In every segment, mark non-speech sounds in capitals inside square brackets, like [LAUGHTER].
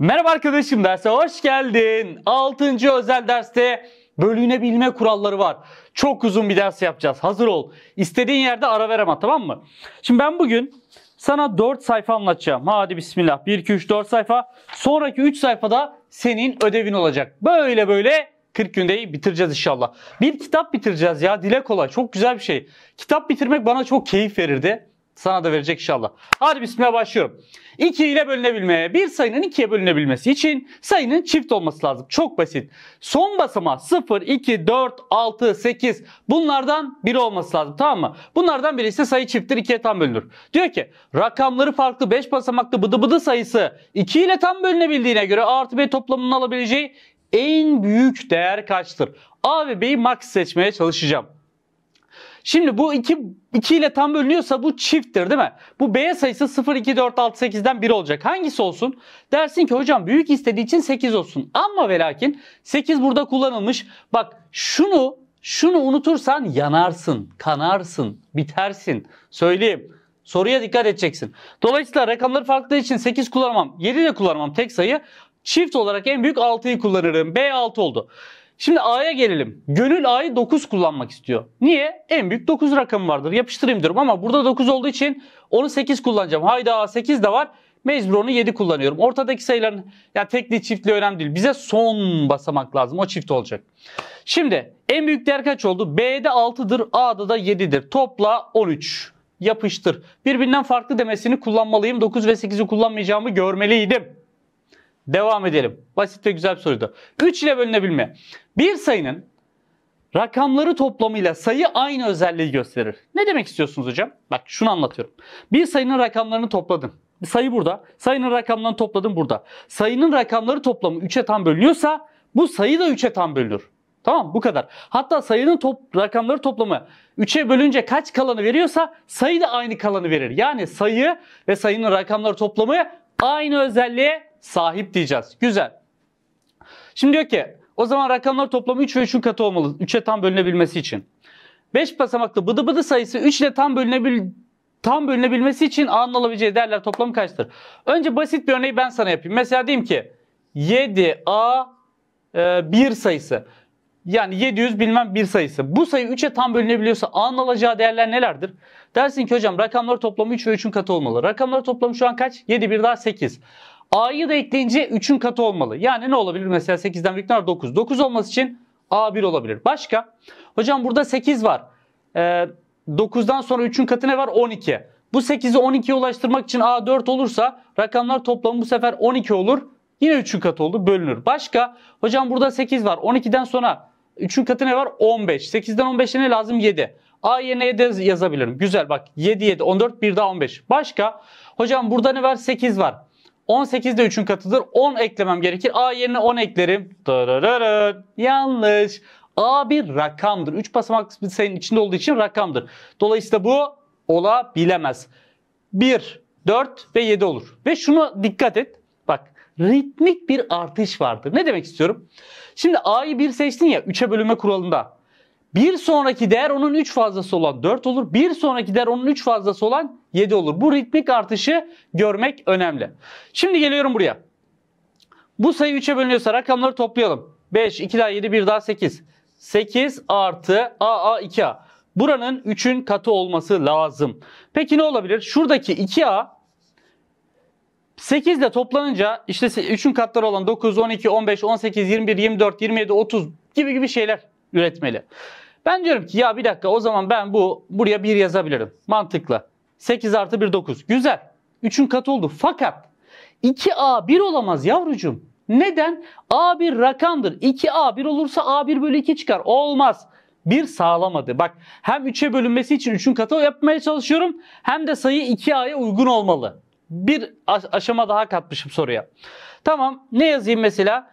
Merhaba arkadaşım derse hoş geldin. 6. özel derste bölünebilme kuralları var. Çok uzun bir ders yapacağız. Hazır ol. İstediğin yerde ara verem ama tamam mı? Şimdi ben bugün sana 4 sayfa anlatacağım. Hadi bismillah. 1, 2, 3, 4 sayfa. Sonraki 3 sayfada senin ödevin olacak. Böyle böyle 40 günde bitireceğiz inşallah. Bir kitap bitireceğiz ya dile kolay. Çok güzel bir şey. Kitap bitirmek bana çok keyif verirdi. Sana da verecek inşallah. Hadi bismillah başlıyorum. 2 ile bölünebilmeye. Bir sayının 2'ye bölünebilmesi için sayının çift olması lazım. Çok basit. Son basama 0, 2, 4, 6, 8 bunlardan biri olması lazım. Tamam mı? Bunlardan biri ise sayı çifttir 2'ye tam bölünür. Diyor ki rakamları farklı 5 basamaklı bıdı bıdı sayısı 2 ile tam bölünebildiğine göre A artı B toplamının alabileceği en büyük değer kaçtır? A ve B'yi max seçmeye çalışacağım. Şimdi bu 2 2 ile tam bölünüyorsa bu çifttir değil mi? Bu B sayısı 0, 2, 4, 6, 8'den 1 olacak. Hangisi olsun? Dersin ki hocam büyük istediği için 8 olsun. Ama ve lakin 8 burada kullanılmış. Bak şunu şunu unutursan yanarsın, kanarsın, bitersin. Söyleyeyim. Soruya dikkat edeceksin. Dolayısıyla rakamları farklı için 8 kullanmam. 7 de kullanmam tek sayı. Çift olarak en büyük 6'yı kullanırım. B 6 oldu. Şimdi A'ya gelelim. Gönül A'yı 9 kullanmak istiyor. Niye? En büyük 9 rakamı vardır. Yapıştırayım diyorum ama burada 9 olduğu için onu 8 kullanacağım. Hayda 8 de var. Mecbur onu 7 kullanıyorum. Ortadaki sayıların ya tekli çiftli önemli değil. Bize son basamak lazım. O çift olacak. Şimdi en büyük değer kaç oldu? B'de 6'dır, A'da da 7'dir. Topla 13. Yapıştır. Birbirinden farklı demesini kullanmalıyım. 9 ve 8'i kullanmayacağımı görmeliydim. Devam edelim. Basit ve güzel bir soruydu. 3 ile bölünebilme. Bir sayının rakamları toplamıyla sayı aynı özelliği gösterir. Ne demek istiyorsunuz hocam? Bak şunu anlatıyorum. Bir sayının rakamlarını topladın. Bir sayı burada. Sayının rakamlarını topladın burada. Sayının rakamları toplamı 3'e tam bölünüyorsa bu sayı da 3'e tam bölünür. Tamam bu kadar. Hatta sayının top, rakamları toplamı 3'e bölünce kaç kalanı veriyorsa sayı da aynı kalanı verir. Yani sayı ve sayının rakamları toplamı aynı özelliğe sahip diyeceğiz. Güzel. Şimdi diyor ki o zaman rakamlar toplamı 3 ve 3'ün katı olmalı. 3'e tam bölünebilmesi için. 5 basamaklı bıdı bıdı sayısı 3 ile tam bölünebil tam bölünebilmesi için A'nın alabileceği değerler toplamı kaçtır? Önce basit bir örneği ben sana yapayım. Mesela diyeyim ki 7A e, 1 sayısı. Yani 700 bilmem bir sayısı. Bu sayı 3'e tam bölünebiliyorsa A'nın alacağı değerler nelerdir? Dersin ki hocam rakamlar toplamı 3 ve 3'ün katı olmalı. Rakamlar toplamı şu an kaç? 7 bir daha 8. A'yı da ekleyince 3'ün katı olmalı. Yani ne olabilir? Mesela 8'den büyük ne 9. 9 olması için A1 olabilir. Başka? Hocam burada 8 var. Ee, 9'dan sonra 3'ün katı ne var? 12. Bu 8'i 12'ye ulaştırmak için A4 olursa rakamlar toplamı bu sefer 12 olur. Yine 3'ün katı oldu. Bölünür. Başka? Hocam burada 8 var. 12'den sonra 3'ün katı ne var? 15. 8'den 15'e ne lazım? 7. A yerine 7 yazabilirim. Güzel bak. 7, 7, 14, 1 daha 15. Başka? Hocam burada ne var? 8 var. 18 de 3'ün katıdır. 10 eklemem gerekir. A yerine 10 eklerim. Dararara. Yanlış. A bir rakamdır. 3 basamak bir sayının içinde olduğu için rakamdır. Dolayısıyla bu olabilemez. 1, 4 ve 7 olur. Ve şunu dikkat et. Bak ritmik bir artış vardır. Ne demek istiyorum? Şimdi A'yı 1 seçtin ya 3'e bölünme kuralında. Bir sonraki değer onun 3 fazlası olan 4 olur. Bir sonraki değer onun 3 fazlası olan 7 olur. Bu ritmik artışı görmek önemli. Şimdi geliyorum buraya. Bu sayı 3'e bölünüyorsa rakamları toplayalım. 5, 2 daha 7, 1 daha 8. 8 artı AA 2A. Buranın 3'ün katı olması lazım. Peki ne olabilir? Şuradaki 2A 8 ile toplanınca işte 3'ün katları olan 9, 12, 15, 18, 21, 24, 27, 30 gibi gibi şeyler üretmeli. Ben diyorum ki ya bir dakika o zaman ben bu buraya 1 yazabilirim. Mantıklı. 8 artı 1 9. Güzel. 3'ün katı oldu. Fakat 2A 1 olamaz yavrucuğum. Neden? A bir rakamdır. 2A 1 olursa A1 bölü 2 çıkar. Olmaz. 1 sağlamadı. Bak hem 3'e bölünmesi için 3'ün katı yapmaya çalışıyorum. Hem de sayı 2A'ya uygun olmalı. Bir aşama daha katmışım soruya. Tamam ne yazayım mesela?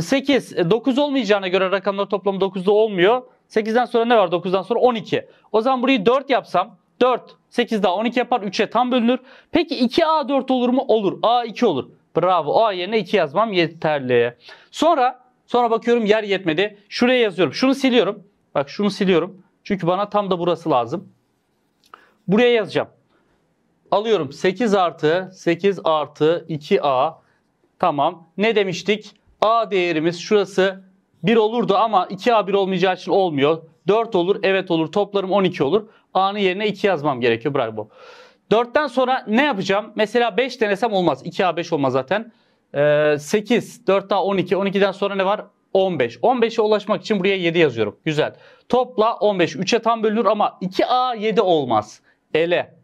8, 9 olmayacağına göre rakamlar toplamı 9'da olmuyor. 8'den sonra ne var? 9'dan sonra 12. O zaman burayı 4 yapsam 4, 8 daha 12 yapar. 3'e tam bölünür. Peki 2A4 olur mu? Olur. A2 olur. Bravo. A yerine 2 yazmam yeterli. Sonra sonra bakıyorum yer yetmedi. Şuraya yazıyorum. Şunu siliyorum. Bak şunu siliyorum. Çünkü bana tam da burası lazım. Buraya yazacağım. Alıyorum 8 artı 8 artı 2A. Tamam. Ne demiştik? A değerimiz şurası 1 olurdu ama 2A1 olmayacağı için olmuyor. 4 olur, evet olur. Toplarım 12 olur. A'nın yerine 2 yazmam gerekiyor. Bravo. 4'ten sonra ne yapacağım? Mesela 5 denesem olmaz. 2A5 olmaz zaten. Ee, 8, 4A12. 12'den sonra ne var? 15. 15'e ulaşmak için buraya 7 yazıyorum. Güzel. Topla 15. 3'e tam bölünür ama 2A7 olmaz. Ele.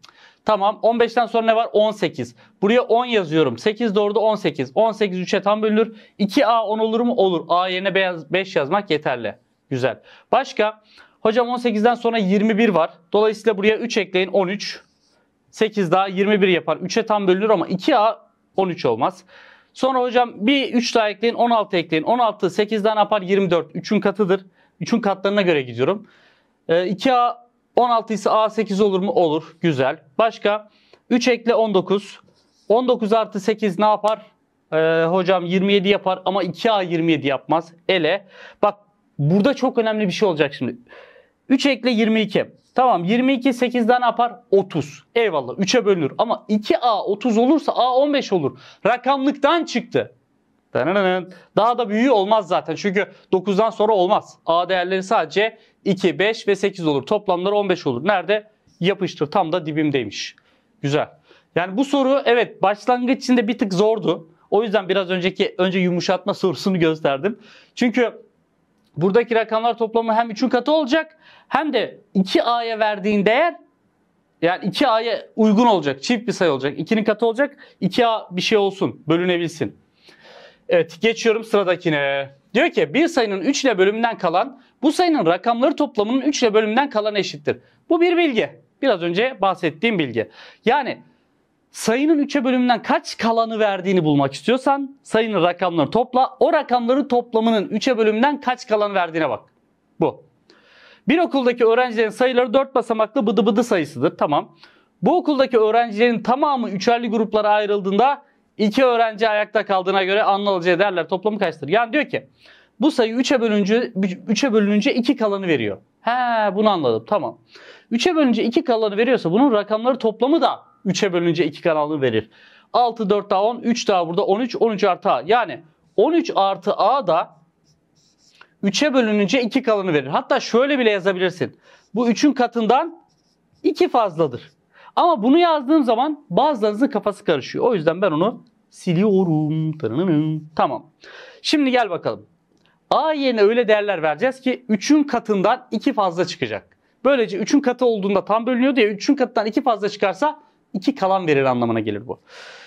Tamam 15'ten sonra ne var? 18. Buraya 10 yazıyorum. 8 doğru da 18. 18 3'e tam bölünür. 2A 10 olur mu? Olur. A yerine beyaz 5 yazmak yeterli. Güzel. Başka? Hocam 18'den sonra 21 var. Dolayısıyla buraya 3 ekleyin 13. 8 daha 21 yapar. 3'e tam bölünür ama 2A 13 olmaz. Sonra hocam bir 3 daha ekleyin 16 ekleyin. 16 8'den yapar 24. 3'ün katıdır. 3'ün katlarına göre gidiyorum. 2A ee, 16 ise A8 olur mu? Olur. Güzel. Başka 3 ekle 19. 19 artı 8 ne yapar? Ee, hocam 27 yapar ama 2A 27 yapmaz. Ele. Bak burada çok önemli bir şey olacak şimdi. 3 ekle 22. Tamam 22 8'den yapar 30. Eyvallah 3'e bölünür ama 2A 30 olursa A 15 olur. Rakamlıktan çıktı. Daha da büyüğü olmaz zaten. Çünkü 9'dan sonra olmaz. A değerleri sadece 2, 5 ve 8 olur. Toplamları 15 olur. Nerede? Yapıştır. Tam da dibimdeymiş. Güzel. Yani bu soru evet başlangıç içinde bir tık zordu. O yüzden biraz önceki önce yumuşatma sorusunu gösterdim. Çünkü buradaki rakamlar toplamı hem 3'ün katı olacak hem de 2A'ya verdiğin değer yani 2A'ya uygun olacak. Çift bir sayı olacak. 2'nin katı olacak. 2A bir şey olsun. Bölünebilsin. Evet geçiyorum sıradakine. Diyor ki bir sayının 3 ile bölümünden kalan bu sayının rakamları toplamının 3 ile bölümünden kalan eşittir. Bu bir bilgi. Biraz önce bahsettiğim bilgi. Yani sayının 3'e bölümünden kaç kalanı verdiğini bulmak istiyorsan sayının rakamları topla. O rakamların toplamının 3'e bölümünden kaç kalan verdiğine bak. Bu. Bir okuldaki öğrencilerin sayıları 4 basamaklı bıdı bıdı sayısıdır. Tamam. Bu okuldaki öğrencilerin tamamı üçerli gruplara ayrıldığında İki öğrenci ayakta kaldığına göre anlalıcı ederler. Toplamı kaçtır? Yani diyor ki bu sayı 3'e bölünce 3'e bölününce 2 kalanı veriyor. He bunu anladım. Tamam. 3'e bölünce 2 kalanı veriyorsa bunun rakamları toplamı da 3'e bölünce 2 kalanı verir. 6 4 daha 10 3 daha burada 13 13 artı a. Yani 13 artı a da 3'e bölününce 2 kalanı verir. Hatta şöyle bile yazabilirsin. Bu 3'ün katından 2 fazladır. Ama bunu yazdığım zaman bazılarınızın kafası karışıyor. O yüzden ben onu siliyorum. Tamam. Şimdi gel bakalım. A yerine öyle değerler vereceğiz ki 3'ün katından 2 fazla çıkacak. Böylece 3'ün katı olduğunda tam bölünüyor diye 3'ün katından 2 fazla çıkarsa 2 kalan verir anlamına gelir bu.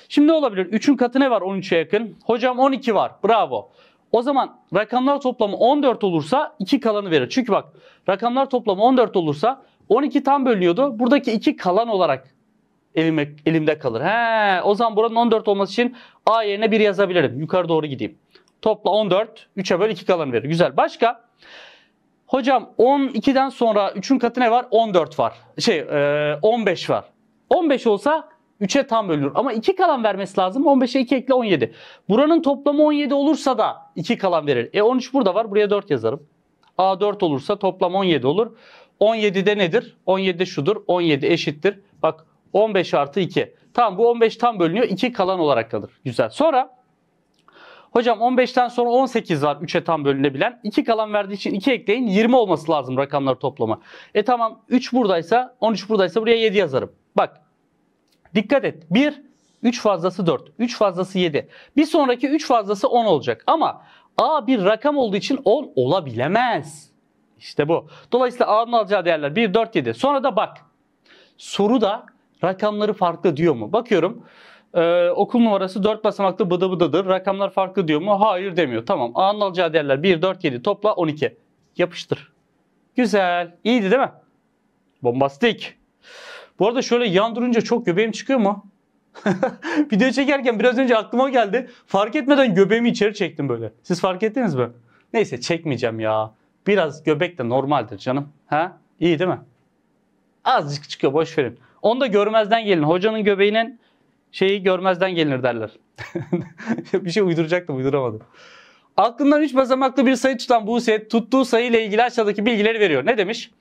Şimdi ne olabilir? 3'ün katı ne var 13'e yakın? Hocam 12 var. Bravo. O zaman rakamlar toplamı 14 olursa 2 kalanı verir. Çünkü bak rakamlar toplamı 14 olursa 12 tam bölünüyordu. Buradaki 2 kalan olarak elime, elimde kalır. He, o zaman buranın 14 olması için A yerine 1 yazabilirim. Yukarı doğru gideyim. Topla 14. 3'e böl 2 kalan verir. Güzel. Başka? Hocam 12'den sonra 3'ün katı ne var? 14 var. Şey 15 e, var. 15 olsa 3'e tam bölünür. Ama 2 kalan vermesi lazım. 15'e 2 ekle 17. Buranın toplamı 17 olursa da 2 kalan verir. E 13 burada var. Buraya 4 yazarım. A 4 olursa toplam 17 olur. 17'de nedir? 17'de şudur. 17 eşittir. Bak 15 artı 2. Tamam bu 15 tam bölünüyor. 2 kalan olarak kalır. Güzel. Sonra hocam 15'ten sonra 18 var 3'e tam bölünebilen. 2 kalan verdiği için 2 ekleyin. 20 olması lazım rakamları toplama. E tamam 3 buradaysa 13 buradaysa buraya 7 yazarım. Bak dikkat et. 1 3 fazlası 4. 3 fazlası 7. Bir sonraki 3 fazlası 10 olacak. Ama A bir rakam olduğu için 10 olabilemez. İşte bu. Dolayısıyla A'nın alacağı değerler 1, 4, 7. Sonra da bak. Soru da rakamları farklı diyor mu? Bakıyorum. Ee, okul numarası 4 basamaklı bıdı bıdıdır. Rakamlar farklı diyor mu? Hayır demiyor. Tamam. A'nın alacağı değerler 1, 4, 7. Topla 12. Yapıştır. Güzel. İyiydi değil mi? Bombastik. Bu arada şöyle yan durunca çok göbeğim çıkıyor mu? [LAUGHS] Video çekerken biraz önce aklıma geldi. Fark etmeden göbeğimi içeri çektim böyle. Siz fark ettiniz mi? Neyse çekmeyeceğim ya. Biraz göbek de normaldir canım. Ha? İyi değil mi? Azıcık çıkıyor boş verin. Onu da görmezden gelin. Hocanın göbeğinin şeyi görmezden gelinir derler. [LAUGHS] bir şey uyduracaktım uyduramadım. Aklından 3 basamaklı bir sayı tutan Buse tuttuğu sayı ile ilgili aşağıdaki bilgileri veriyor. Ne demiş?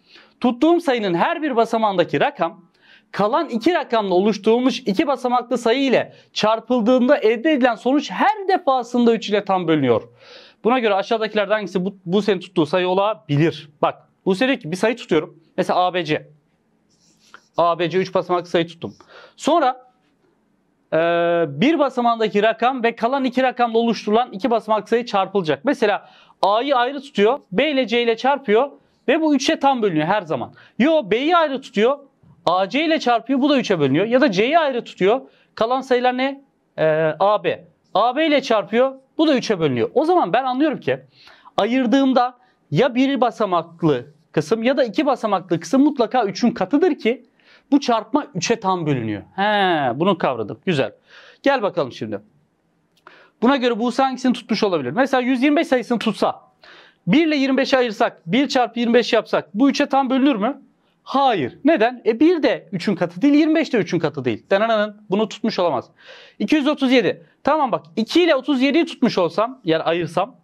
Tuttuğum sayının her bir basamağındaki rakam kalan iki rakamla oluşturulmuş iki basamaklı sayı ile çarpıldığında elde edilen sonuç her defasında 3 ile tam bölünüyor. Buna göre aşağıdakilerden hangisi bu, bu senin tuttuğu sayı olabilir? Bak bu diyor ki bir sayı tutuyorum. Mesela ABC. ABC 3 basamaklı sayı tuttum. Sonra e, bir basamandaki rakam ve kalan iki rakamla oluşturulan iki basamaklı sayı çarpılacak. Mesela A'yı ayrı tutuyor. B ile C ile çarpıyor. Ve bu 3'e tam bölünüyor her zaman. Yo B'yi ayrı tutuyor. AC ile çarpıyor. Bu da 3'e bölünüyor. Ya da C'yi ayrı tutuyor. Kalan sayılar ne? Ee, AB. AB ile çarpıyor. Bu da 3'e bölünüyor. O zaman ben anlıyorum ki ayırdığımda ya bir basamaklı kısım ya da iki basamaklı kısım mutlaka 3'ün katıdır ki bu çarpma 3'e tam bölünüyor. He, bunu kavradım. Güzel. Gel bakalım şimdi. Buna göre bu hangisini tutmuş olabilir? Mesela 125 sayısını tutsa 1 ile 25'i ayırsak 1 çarpı 25 yapsak bu 3'e tam bölünür mü? Hayır. Neden? E 1 de 3'ün katı değil, 25 de 3'ün katı değil. Dananın bunu tutmuş olamaz. 237. Tamam bak 2 ile 37'yi tutmuş olsam, yani ayırsam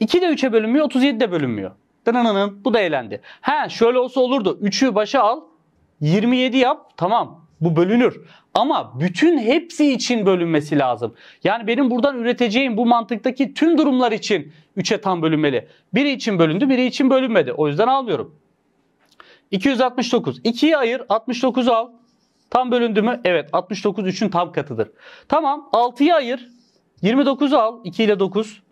2 de 3'e bölünmüyor, 37 de bölünmüyor. Dananın bu da eğlendi. He şöyle olsa olurdu. 3'ü başa al, 27 yap. Tamam. Bu bölünür. Ama bütün hepsi için bölünmesi lazım. Yani benim buradan üreteceğim bu mantıktaki tüm durumlar için 3'e tam bölünmeli. Biri için bölündü, biri için bölünmedi. O yüzden almıyorum. 269. 2'yi ayır 69'u al. Tam bölündü mü? Evet 69 3'ün tam katıdır. Tamam 6'yı ayır 29'u al 2 ile 9.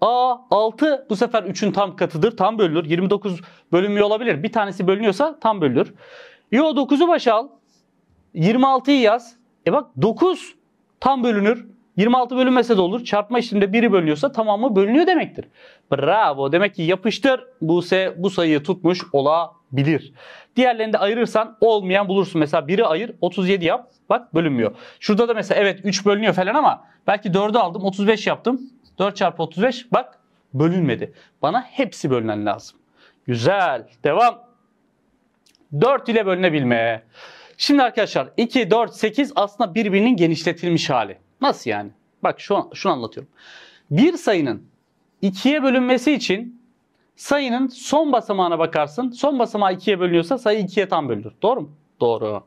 A 6 bu sefer 3'ün tam katıdır. Tam bölünür. 29 bölünmüyor olabilir. Bir tanesi bölünüyorsa tam bölünür. Yo 9'u başa al. 26'yı yaz. E bak 9 tam bölünür. 26 bölünmese de olur. Çarpma işleminde biri bölünüyorsa tamamı bölünüyor demektir. Bravo. Demek ki yapıştır. Bu, se, bu sayıyı tutmuş olabilir bilir. Diğerlerini de ayırırsan olmayan bulursun. Mesela biri ayır 37 yap. Bak bölünmüyor. Şurada da mesela evet 3 bölünüyor falan ama belki 4'ü aldım 35 yaptım. 4 çarpı 35 bak bölünmedi. Bana hepsi bölünen lazım. Güzel. Devam. 4 ile bölünebilme. Şimdi arkadaşlar 2, 4, 8 aslında birbirinin genişletilmiş hali. Nasıl yani? Bak şu, şunu anlatıyorum. Bir sayının 2'ye bölünmesi için sayının son basamağına bakarsın. Son basamağı 2'ye bölünüyorsa sayı 2'ye tam bölünür. Doğru mu? Doğru.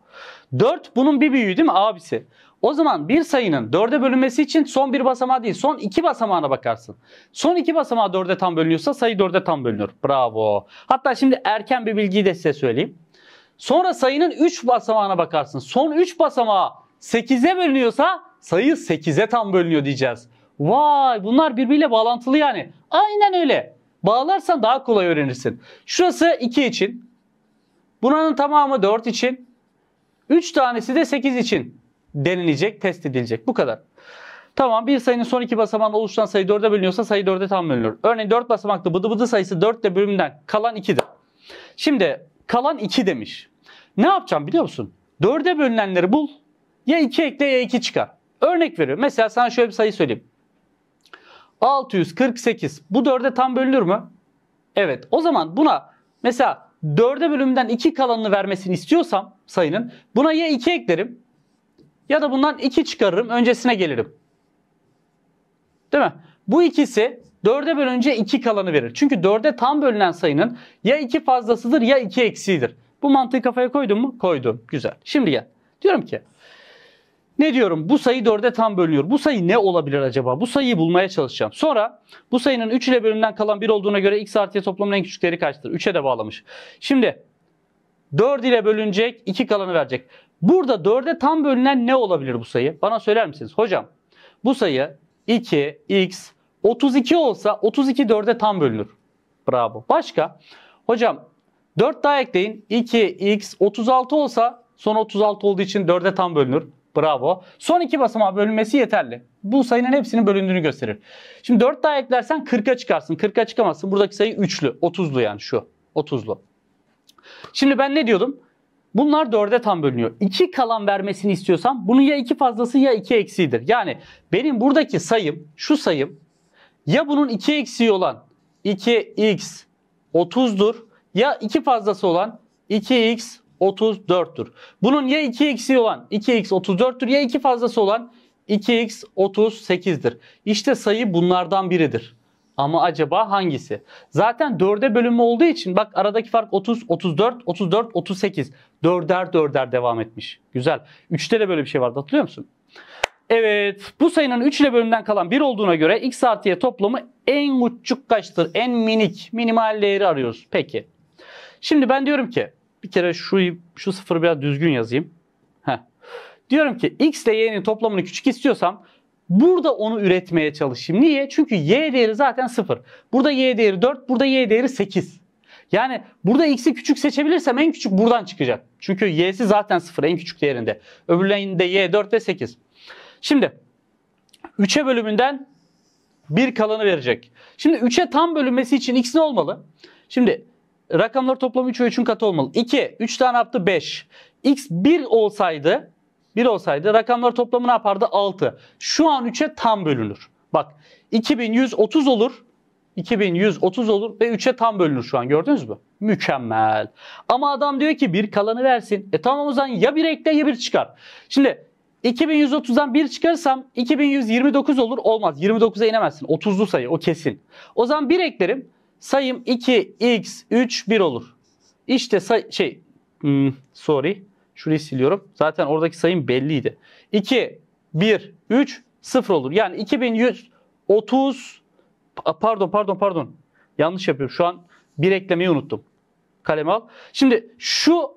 4 bunun bir büyüğü değil mi? Abisi. O zaman bir sayının 4'e bölünmesi için son bir basamağı değil son iki basamağına bakarsın. Son iki basamağı 4'e tam bölünüyorsa sayı 4'e tam bölünür. Bravo. Hatta şimdi erken bir bilgiyi de size söyleyeyim. Sonra sayının 3 basamağına bakarsın. Son 3 basamağı 8'e bölünüyorsa sayı 8'e tam bölünüyor diyeceğiz. Vay bunlar birbiriyle bağlantılı yani. Aynen öyle. Bağlarsan daha kolay öğrenirsin. Şurası 2 için. Buranın tamamı 4 için. 3 tanesi de 8 için denilecek, test edilecek. Bu kadar. Tamam bir sayının son iki basamağında oluşan sayı 4'e bölünüyorsa sayı 4'e tam bölünür. Örneğin 4 basamaklı bıdı bıdı sayısı 4 ile bölümden kalan 2'dir. Şimdi kalan 2 demiş. Ne yapacağım biliyor musun? 4'e bölünenleri bul. Ya 2 ekle ya 2 çıkar. Örnek veriyorum. Mesela sana şöyle bir sayı söyleyeyim. 648. Bu 4'e tam bölünür mü? Evet. O zaman buna mesela 4'e bölümden 2 kalanını vermesini istiyorsam sayının buna ya 2 eklerim ya da bundan 2 çıkarırım öncesine gelirim. Değil mi? Bu ikisi 4'e bölünce 2 kalanı verir. Çünkü 4'e tam bölünen sayının ya 2 fazlasıdır ya 2 eksiğidir. Bu mantığı kafaya koydun mu? Koydum. Güzel. Şimdi gel. Diyorum ki ne diyorum? Bu sayı 4'e tam bölünüyor. Bu sayı ne olabilir acaba? Bu sayıyı bulmaya çalışacağım. Sonra bu sayının 3 ile bölünden kalan 1 olduğuna göre x artı y toplamın en küçük değeri kaçtır? 3'e de bağlamış. Şimdi 4 ile bölünecek, 2 kalanı verecek. Burada 4'e tam bölünen ne olabilir bu sayı? Bana söyler misiniz? Hocam bu sayı 2, x, 32 olsa 32 4'e tam bölünür. Bravo. Başka? Hocam 4 daha ekleyin. 2, x, 36 olsa son 36 olduğu için 4'e tam bölünür. Bravo. Son iki basamağa bölünmesi yeterli. Bu sayının hepsinin bölündüğünü gösterir. Şimdi 4 daha eklersen 40'a çıkarsın. 40'a çıkamazsın. Buradaki sayı 3'lü. 30'lu yani şu. 30'lu. Şimdi ben ne diyordum? Bunlar 4'e tam bölünüyor. 2 kalan vermesini istiyorsam bunun ya 2 fazlası ya 2 eksiğidir. Yani benim buradaki sayım, şu sayım ya bunun 2 eksiği olan 2x 30'dur ya 2 fazlası olan 2x 34'tür. Bunun ya 2 eksiği olan 2x 34'tür ya 2 fazlası olan 2x 38'dir. İşte sayı bunlardan biridir. Ama acaba hangisi? Zaten 4'e bölünme olduğu için bak aradaki fark 30, 34, 34, 38. 4'er 4'er devam etmiş. Güzel. 3'te de böyle bir şey vardı hatırlıyor musun? Evet bu sayının 3 ile bölümden kalan 1 olduğuna göre x artı y toplamı en uççuk kaçtır? En minik minimal değeri arıyoruz. Peki. Şimdi ben diyorum ki bir kere şu şu sıfırı biraz düzgün yazayım. Heh. Diyorum ki x ile y'nin toplamını küçük istiyorsam burada onu üretmeye çalışayım. Niye? Çünkü y değeri zaten sıfır. Burada y değeri 4, burada y değeri 8. Yani burada x'i küçük seçebilirsem en küçük buradan çıkacak. Çünkü y'si zaten sıfır en küçük değerinde. Öbürlerinde y 4 ve 8. Şimdi 3'e bölümünden bir kalanı verecek. Şimdi 3'e tam bölünmesi için x ne olmalı? Şimdi Rakamlar toplamı 3 ve 3'ün katı olmalı. 2. 3 tane yaptı 5. X 1 olsaydı 1 olsaydı rakamlar toplamı ne yapardı? 6. Şu an 3'e tam bölünür. Bak 2130 olur. 2130 olur ve 3'e tam bölünür şu an gördünüz mü? Mükemmel. Ama adam diyor ki bir kalanı versin. E tamam o zaman ya bir ekle ya bir çıkar. Şimdi 2130'dan 1 çıkarsam 2129 olur olmaz. 29'a inemezsin. 30'lu sayı o kesin. O zaman 1 eklerim sayım 2, x, 3, 1 olur. İşte say şey hmm, sorry şurayı siliyorum. Zaten oradaki sayım belliydi. 2, 1, 3, 0 olur. Yani 2130 pardon pardon pardon yanlış yapıyorum. Şu an bir eklemeyi unuttum. Kaleme al. Şimdi şu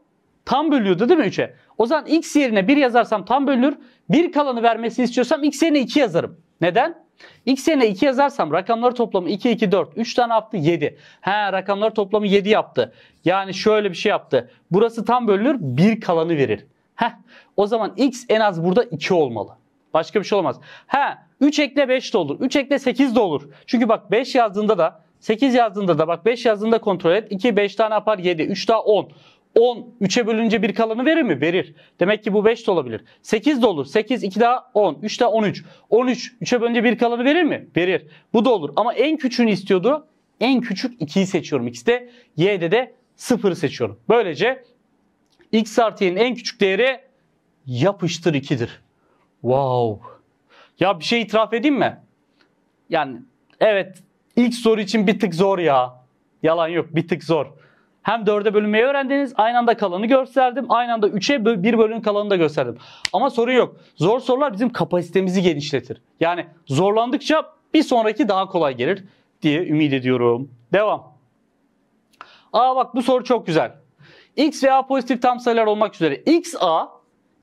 tam bölüyordu değil mi 3'e? O zaman x yerine 1 yazarsam tam bölünür. 1 kalanı vermesini istiyorsam x yerine 2 yazarım. Neden? X yerine 2 yazarsam rakamları toplamı 2, 2, 4. 3 tane yaptı 7. He rakamları toplamı 7 yaptı. Yani şöyle bir şey yaptı. Burası tam bölünür 1 kalanı verir. Heh o zaman X en az burada 2 olmalı. Başka bir şey olmaz. He 3 ekle 5 de olur. 3 ekle 8 de olur. Çünkü bak 5 yazdığında da 8 yazdığında da bak 5 yazdığında kontrol et. 2 5 tane yapar 7. 3 daha 10. 10 3'e bölünce bir kalanı verir mi? Verir. Demek ki bu 5 de olabilir. 8 de olur. 8 2 daha 10. 3 daha 13. 13 3'e bölünce bir kalanı verir mi? Verir. Bu da olur. Ama en küçüğünü istiyordu. En küçük 2'yi seçiyorum. X'de Y'de de 0'ı seçiyorum. Böylece X artı Y'nin en küçük değeri yapıştır 2'dir. Wow. Ya bir şey itiraf edeyim mi? Yani evet ilk soru için bir tık zor ya. Yalan yok bir tık zor. Hem dörde bölünmeyi öğrendiniz. Aynı anda kalanı gösterdim. Aynı anda üçe bir bölünün kalanını da gösterdim. Ama sorun yok. Zor sorular bizim kapasitemizi genişletir. Yani zorlandıkça bir sonraki daha kolay gelir diye ümit ediyorum. Devam. Aa bak bu soru çok güzel. X ve A pozitif tam sayılar olmak üzere X A,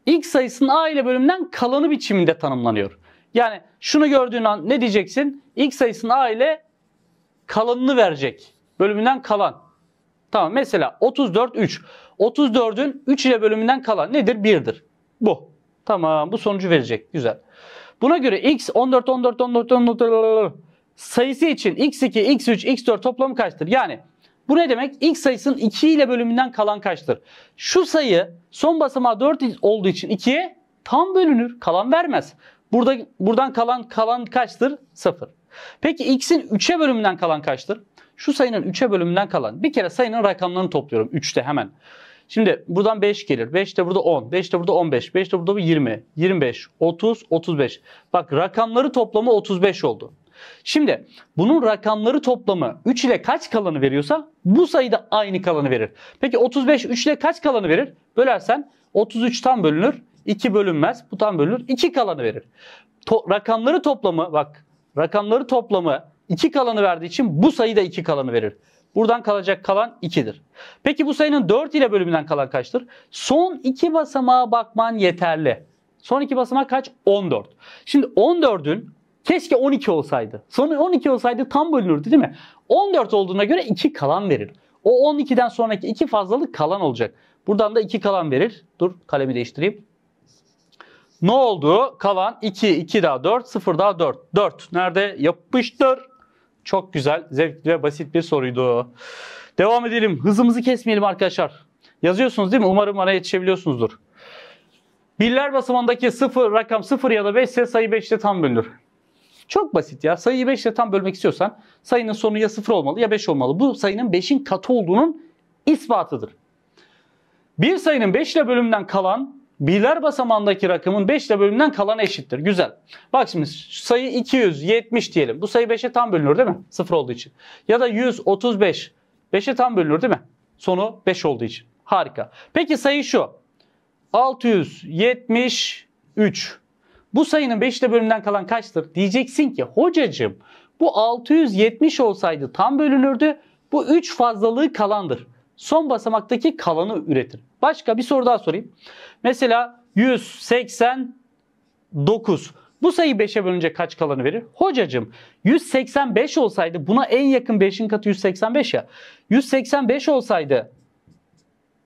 X sayısının A ile bölümünden kalanı biçiminde tanımlanıyor. Yani şunu gördüğün an ne diyeceksin? X sayısının A ile kalanını verecek. Bölümünden kalan. Tamam mesela 34 3. 34'ün 3 ile bölümünden kalan nedir? 1'dir. Bu. Tamam bu sonucu verecek. Güzel. Buna göre x 14 14 14 14, 14 sayısı için x2, x3, x4 toplamı kaçtır? Yani bu ne demek? X sayısının 2 ile bölümünden kalan kaçtır? Şu sayı son basamağı 4 olduğu için 2'ye tam bölünür. Kalan vermez. Burada, buradan kalan kalan kaçtır? 0. Peki x'in 3'e bölümünden kalan kaçtır? Şu sayının 3'e bölümünden kalan. Bir kere sayının rakamlarını topluyorum 3'te hemen. Şimdi buradan 5 gelir. 5 de burada 10. 5 de burada 15. 5 de burada 20. 25. 30. 35. Bak rakamları toplamı 35 oldu. Şimdi bunun rakamları toplamı 3 ile kaç kalanı veriyorsa bu sayıda aynı kalanı verir. Peki 35 3 ile kaç kalanı verir? Bölersen 33 tam bölünür. 2 bölünmez. Bu tam bölünür. 2 kalanı verir. To rakamları toplamı bak rakamları toplamı 2 kalanı verdiği için bu sayı da 2 kalanı verir. Buradan kalacak kalan 2'dir. Peki bu sayının 4 ile bölümünden kalan kaçtır? Son 2 basamağa bakman yeterli. Son 2 basamak kaç? 14. Şimdi 14'ün keşke 12 olsaydı. Sonu 12 olsaydı tam bölünürdü değil mi? 14 olduğuna göre 2 kalan verir. O 12'den sonraki 2 fazlalık kalan olacak. Buradan da 2 kalan verir. Dur kalemi değiştireyim. Ne oldu? Kalan 2, 2 daha 4, 0 daha 4. 4. Nerede? Yapıştır. Çok güzel, zevkli ve basit bir soruydu. Devam edelim. Hızımızı kesmeyelim arkadaşlar. Yazıyorsunuz değil mi? Umarım bana yetişebiliyorsunuzdur. Birler basamandaki sıfır, rakam sıfır ya da 5 ise sayı 5 ile tam bölünür. Çok basit ya. Sayıyı 5 ile tam bölmek istiyorsan sayının sonu ya sıfır olmalı ya beş olmalı. Bu sayının beşin katı olduğunun ispatıdır. Bir sayının 5 ile bölümden kalan birler basamağındaki rakamın 5 ile bölümünden kalan eşittir. Güzel. Bak şimdi sayı 270 diyelim. Bu sayı 5'e tam bölünür değil mi? 0 olduğu için. Ya da 135. 5'e tam bölünür değil mi? Sonu 5 olduğu için. Harika. Peki sayı şu. 673. Bu sayının 5 ile bölümden kalan kaçtır? Diyeceksin ki hocacığım bu 670 olsaydı tam bölünürdü. Bu 3 fazlalığı kalandır son basamaktaki kalanı üretir. Başka bir soru daha sorayım. Mesela 189. Bu sayı 5'e bölünce kaç kalanı verir? Hocacım 185 olsaydı buna en yakın 5'in katı 185 ya. 185 olsaydı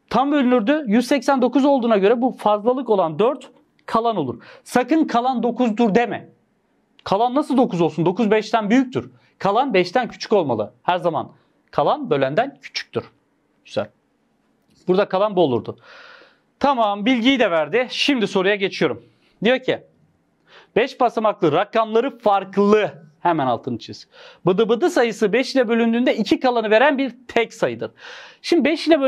tam bölünürdü. 189 olduğuna göre bu fazlalık olan 4 kalan olur. Sakın kalan 9'dur deme. Kalan nasıl 9 olsun? 9 5'ten büyüktür. Kalan 5'ten küçük olmalı her zaman. Kalan bölenden küçüktür. Güzel. Burada kalan bu olurdu. Tamam bilgiyi de verdi. Şimdi soruya geçiyorum. Diyor ki 5 basamaklı rakamları farklı. Hemen altını çiz. Bıdı bıdı sayısı 5 ile bölündüğünde 2 kalanı veren bir tek sayıdır. Şimdi 5 ile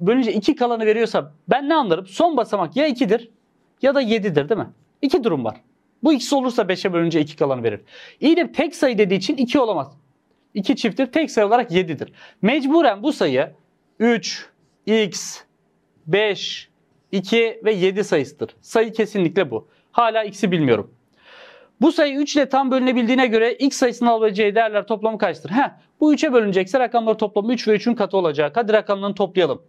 bölünce 2 kalanı veriyorsa ben ne anlarım? Son basamak ya 2'dir ya da 7'dir değil mi? İki durum var. Bu ikisi olursa 5'e bölünce 2 kalanı verir. İyi de tek sayı dediği için 2 olamaz. 2 çifttir tek sayı olarak 7'dir. Mecburen bu sayı 3, x, 5, 2 ve 7 sayısıdır. Sayı kesinlikle bu. Hala x'i bilmiyorum. Bu sayı 3 ile tam bölünebildiğine göre x sayısının alabileceği değerler toplamı kaçtır? Heh, bu 3'e bölünecekse rakamları toplamı 3 ve 3'ün katı olacak. Hadi rakamlarını toplayalım.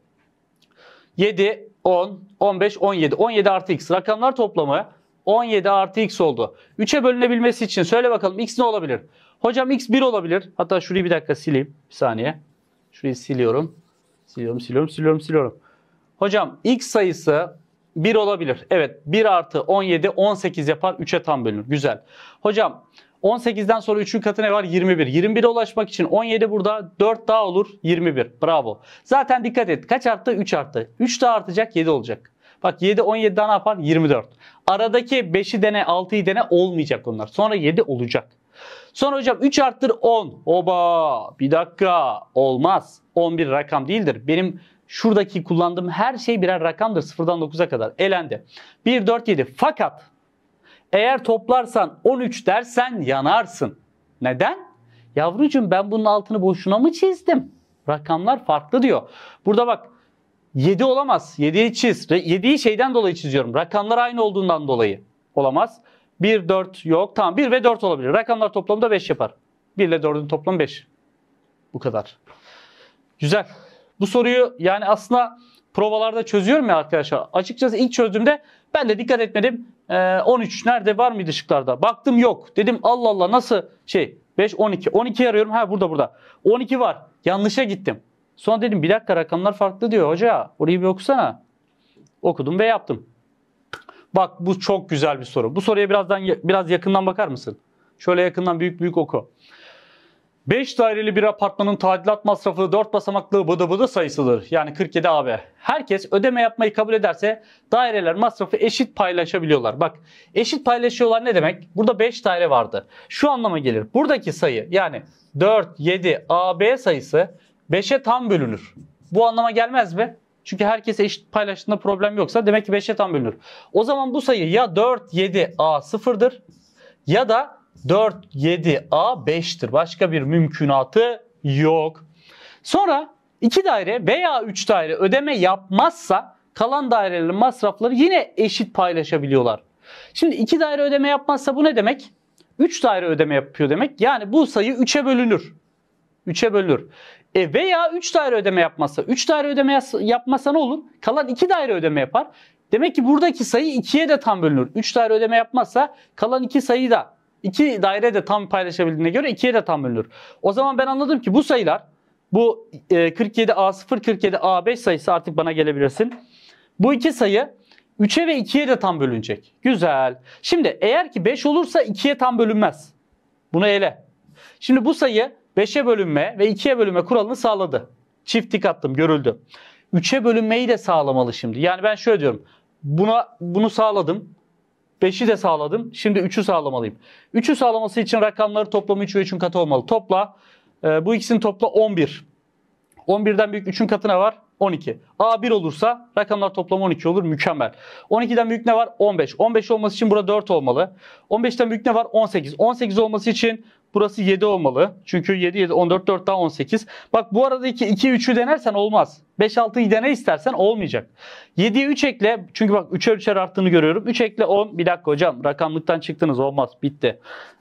7, 10, 15, 17. 17 artı x. Rakamlar toplamı 17 artı x oldu. 3'e bölünebilmesi için söyle bakalım x ne olabilir? Hocam x 1 olabilir. Hatta şurayı bir dakika sileyim. Bir saniye. Şurayı siliyorum. Siliyorum, siliyorum, siliyorum, siliyorum. Hocam x sayısı 1 olabilir. Evet 1 artı 17 18 yapar 3'e tam bölünür. Güzel. Hocam 18'den sonra 3'ün katı ne var? 21. 21'e ulaşmak için 17 burada 4 daha olur 21. Bravo. Zaten dikkat et kaç arttı? 3 arttı. 3 daha artacak 7 olacak. Bak 7 17'den ne yapar? 24. Aradaki 5'i dene 6'yı dene olmayacak onlar. Sonra 7 olacak. Sonra hocam 3 arttır 10. Oba bir dakika olmaz. 11 rakam değildir. Benim şuradaki kullandığım her şey birer rakamdır. 0'dan 9'a kadar. Elendi. 1, 4, 7. Fakat eğer toplarsan 13 dersen yanarsın. Neden? Yavrucuğum ben bunun altını boşuna mı çizdim? Rakamlar farklı diyor. Burada bak 7 olamaz. 7'yi çiz. 7'yi şeyden dolayı çiziyorum. Rakamlar aynı olduğundan dolayı. Olamaz. 1, 4 yok. Tamam 1 ve 4 olabilir. Rakamlar toplamda 5 yapar. 1 ile 4'ün toplamı 5. Bu kadar. Güzel. Bu soruyu yani aslında provalarda çözüyorum ya arkadaşlar. Açıkçası ilk çözdüğümde ben de dikkat etmedim. E, ee, 13 nerede var mıydı ışıklarda? Baktım yok. Dedim Allah Allah nasıl şey 5 12. 12 arıyorum. Ha burada burada. 12 var. Yanlışa gittim. Sonra dedim bir dakika rakamlar farklı diyor hoca. Orayı bir okusana. Okudum ve yaptım. Bak bu çok güzel bir soru. Bu soruya birazdan biraz yakından bakar mısın? Şöyle yakından büyük büyük oku. 5 daireli bir apartmanın tadilat masrafı 4 basamaklı bıdı bıdı sayısıdır. Yani 47 AB. Herkes ödeme yapmayı kabul ederse daireler masrafı eşit paylaşabiliyorlar. Bak eşit paylaşıyorlar ne demek? Burada 5 daire vardı. Şu anlama gelir. Buradaki sayı yani 4, 7, AB sayısı 5'e tam bölünür. Bu anlama gelmez mi? Çünkü herkes eşit paylaştığında problem yoksa demek ki 5'e tam bölünür. O zaman bu sayı ya 4, 7, A sıfırdır ya da 4, 7, A 5'tir. Başka bir mümkünatı yok. Sonra 2 daire veya 3 daire ödeme yapmazsa kalan dairelerin masrafları yine eşit paylaşabiliyorlar. Şimdi 2 daire ödeme yapmazsa bu ne demek? 3 daire ödeme yapıyor demek. Yani bu sayı 3'e bölünür. 3'e bölünür. E veya 3 daire ödeme yapmazsa, 3 daire ödeme yapmasa ne olur? Kalan 2 daire ödeme yapar. Demek ki buradaki sayı 2'ye de tam bölünür. 3 daire ödeme yapmazsa kalan 2 sayı da iki daire de tam paylaşabildiğine göre ikiye de tam bölünür. O zaman ben anladım ki bu sayılar bu 47A0, e, 47A5 sayısı artık bana gelebilirsin. Bu iki sayı 3'e ve 2'ye de tam bölünecek. Güzel. Şimdi eğer ki 5 olursa 2'ye tam bölünmez. Bunu ele. Şimdi bu sayı 5'e bölünme ve 2'ye bölünme kuralını sağladı. Çift dik attım görüldü. 3'e bölünmeyi de sağlamalı şimdi. Yani ben şöyle diyorum. Buna bunu sağladım. 5'i de sağladım. Şimdi 3'ü sağlamalıyım. 3'ü sağlaması için rakamları toplamı 3 ve 3'ün katı olmalı. Topla. E, bu ikisinin topla 11. 11'den büyük 3'ün katı ne var? 12. A 1 olursa rakamlar toplamı 12 olur. Mükemmel. 12'den büyük ne var? 15. 15 olması için burada 4 olmalı. 15'ten büyük ne var? 18. 18 olması için Burası 7 olmalı. Çünkü 7 7 14 4 daha 18. Bak bu arada 2 2 3'ü denersen olmaz. 5 6'yı dene istersen olmayacak. 7'ye 3 ekle. Çünkü bak 3'er 3'er arttığını görüyorum. 3 ekle 10. Bir dakika hocam rakamlıktan çıktınız olmaz. Bitti.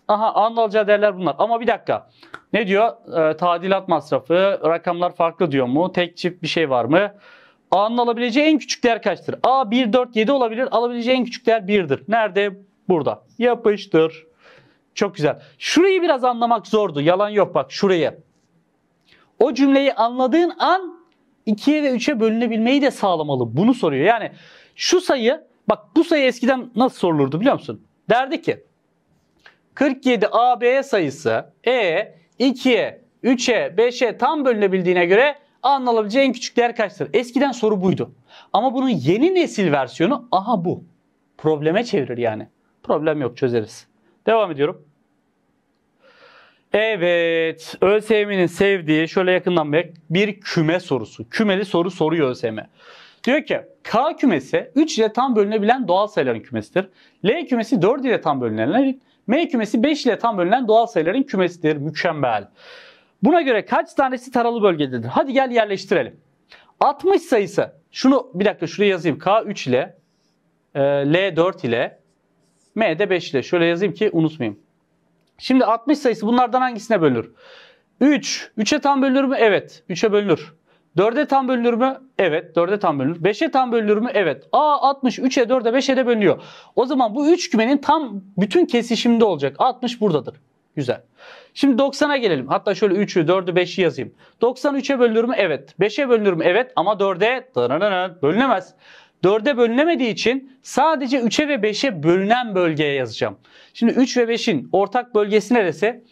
Aha an alacağı değerler bunlar. Ama bir dakika. Ne diyor? E, tadilat masrafı, rakamlar farklı diyor mu? Tek çift bir şey var mı? A'nın alabileceği en küçük değer kaçtır? A 1 4 7 olabilir. Alabileceği en küçük değer 1'dir. Nerede? Burada. Yapıştır. Çok güzel. Şurayı biraz anlamak zordu. Yalan yok bak şurayı. O cümleyi anladığın an ikiye ve üçe bölünebilmeyi de sağlamalı. Bunu soruyor. Yani şu sayı bak bu sayı eskiden nasıl sorulurdu biliyor musun? Derdi ki 47 AB sayısı E 2'ye 3'e 5'e tam bölünebildiğine göre A'nın en küçük değer kaçtır? Eskiden soru buydu. Ama bunun yeni nesil versiyonu aha bu. Probleme çevirir yani. Problem yok çözeriz. Devam ediyorum. Evet, ÖSYM'nin sevdiği şöyle yakından bak bir küme sorusu. Kümeli soru soruyor ÖSYM. Diyor ki K kümesi 3 ile tam bölünebilen doğal sayıların kümesidir. L kümesi 4 ile tam bölünebilen, M kümesi 5 ile tam bölünen doğal sayıların kümesidir. Mükemmel. Buna göre kaç tanesi taralı bölgededir? Hadi gel yerleştirelim. 60 sayısı. Şunu bir dakika şuraya yazayım. K3 ile e, L4 ile M de 5 ile. Şöyle yazayım ki unutmayayım. Şimdi 60 sayısı bunlardan hangisine bölünür? 3. 3'e tam bölünür mü? Evet. 3'e bölünür. 4'e tam bölünür mü? Evet. 4'e tam bölünür. 5'e tam bölünür mü? Evet. Aa, 60 3'e 4'e 5'e de bölünüyor. O zaman bu 3 kümenin tam bütün kesişimde olacak. 60 buradadır. Güzel. Şimdi 90'a gelelim. Hatta şöyle 3'ü, 4'ü, 5'i yazayım. 90 3'e bölünür mü? Evet. 5'e bölünür mü? Evet. Ama 4'e bölünemez. 4'e bölünemediği için sadece 3'e ve 5'e bölünen bölgeye yazacağım. Şimdi 3 ve 5'in ortak bölgesi neresi?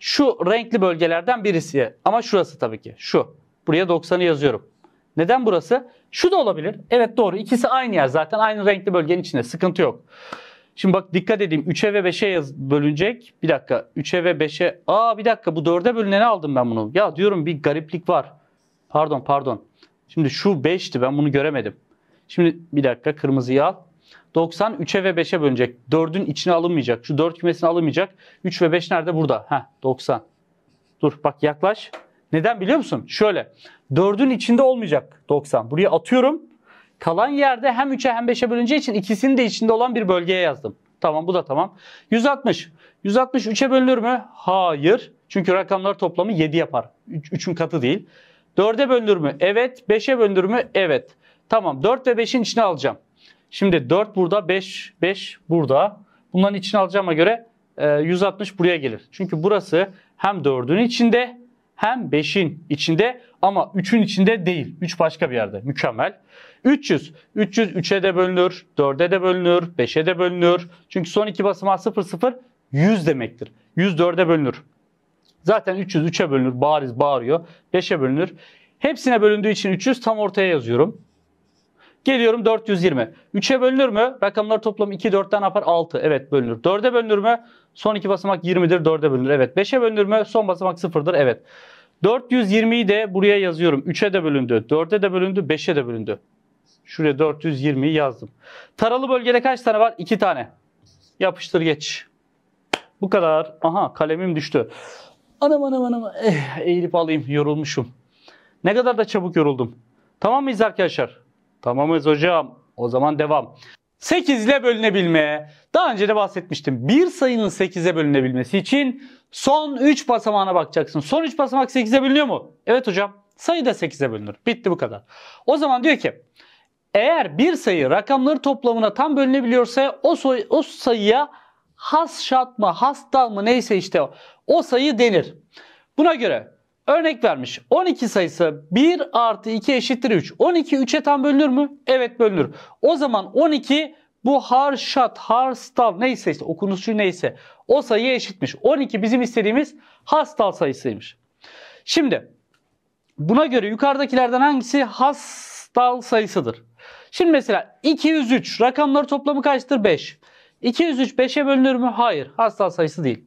Şu renkli bölgelerden birisi. Ama şurası tabii ki. Şu. Buraya 90'ı yazıyorum. Neden burası? Şu da olabilir. Evet doğru. İkisi aynı yer. Zaten aynı renkli bölgenin içinde. Sıkıntı yok. Şimdi bak dikkat edeyim. 3'e ve 5'e bölünecek. Bir dakika. 3'e ve 5'e. Aa bir dakika bu 4'e bölüneni aldım ben bunu. Ya diyorum bir gariplik var. Pardon pardon. Şimdi şu 5'ti ben bunu göremedim. Şimdi bir dakika kırmızıyı al. 90 3'e ve 5'e bölünecek. 4'ün içine alınmayacak. Şu 4 kümesine alınmayacak. 3 ve 5 nerede? Burada. Ha, 90. Dur bak yaklaş. Neden biliyor musun? Şöyle. 4'ün içinde olmayacak 90. Buraya atıyorum. Kalan yerde hem 3'e hem 5'e bölüneceği için ikisinin de içinde olan bir bölgeye yazdım. Tamam bu da tamam. 160. 160 3'e bölünür mü? Hayır. Çünkü rakamlar toplamı 7 yapar. 3'ün katı değil. 4'e bölünür mü? Evet. 5'e bölünür mü? Evet. Tamam 4 ve 5'in içine alacağım. Şimdi 4 burada 5, 5 burada. Bunların içine alacağıma göre 160 e, buraya gelir. Çünkü burası hem 4'ün içinde hem 5'in içinde ama 3'ün içinde değil. 3 başka bir yerde. Mükemmel. 300. 300 3'e de bölünür, 4'e de bölünür, 5'e de bölünür. Çünkü son iki basamağı 0 0 100 demektir. 100 4'e bölünür. Zaten 300 3'e bölünür. Bariz bağırıyor. 5'e bölünür. Hepsine bölündüğü için 300 tam ortaya yazıyorum. Geliyorum 420. 3'e bölünür mü? Rakamlar toplamı 2 4'ten yapar 6. Evet bölünür. 4'e bölünür mü? Son iki basamak 20'dir. 4'e bölünür. Evet. 5'e bölünür mü? Son basamak 0'dır. Evet. 420'yi de buraya yazıyorum. 3'e de bölündü. 4'e de bölündü. 5'e de bölündü. Şuraya 420'yi yazdım. Taralı bölgede kaç tane var? 2 tane. Yapıştır geç. Bu kadar. Aha kalemim düştü. Anam anam anam. Eh, eğilip alayım. Yorulmuşum. Ne kadar da çabuk yoruldum. Tamam mıyız arkadaşlar? Tamamız hocam. O zaman devam. 8 ile bölünebilme. Daha önce de bahsetmiştim. Bir sayının 8'e bölünebilmesi için son 3 basamağına bakacaksın. Son 3 basamak 8'e bölünüyor mu? Evet hocam. Sayı da 8'e bölünür. Bitti bu kadar. O zaman diyor ki eğer bir sayı rakamları toplamına tam bölünebiliyorsa o, soy, o sayıya has şat mı, has dal mı neyse işte o, o sayı denir. Buna göre Örnek vermiş. 12 sayısı 1 artı 2 eşittir 3. 12 3'e tam bölünür mü? Evet bölünür. O zaman 12 bu harşat, harstal neyse işte okunuşu neyse o sayıya eşitmiş. 12 bizim istediğimiz hastal sayısıymış. Şimdi buna göre yukarıdakilerden hangisi hastal sayısıdır? Şimdi mesela 203 rakamları toplamı kaçtır? 5. 203 5'e bölünür mü? Hayır. Hastal sayısı değil.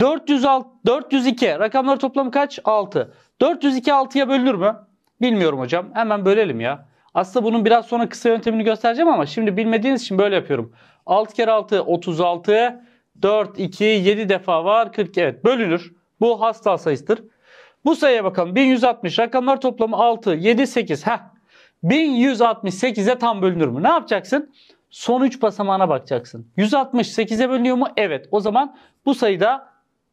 406, 402 rakamları toplamı kaç? 6. 402 6'ya bölünür mü? Bilmiyorum hocam. Hemen bölelim ya. Aslında bunun biraz sonra kısa yöntemini göstereceğim ama şimdi bilmediğiniz için böyle yapıyorum. 6 kere 6 36 4 2 7 defa var 40 evet bölünür. Bu hasta sayısıdır. Bu sayıya bakalım. 1160 rakamlar toplamı 6 7 8. Heh. 1168'e tam bölünür mü? Ne yapacaksın? Son 3 basamağına bakacaksın. 168'e bölünüyor mu? Evet. O zaman bu sayıda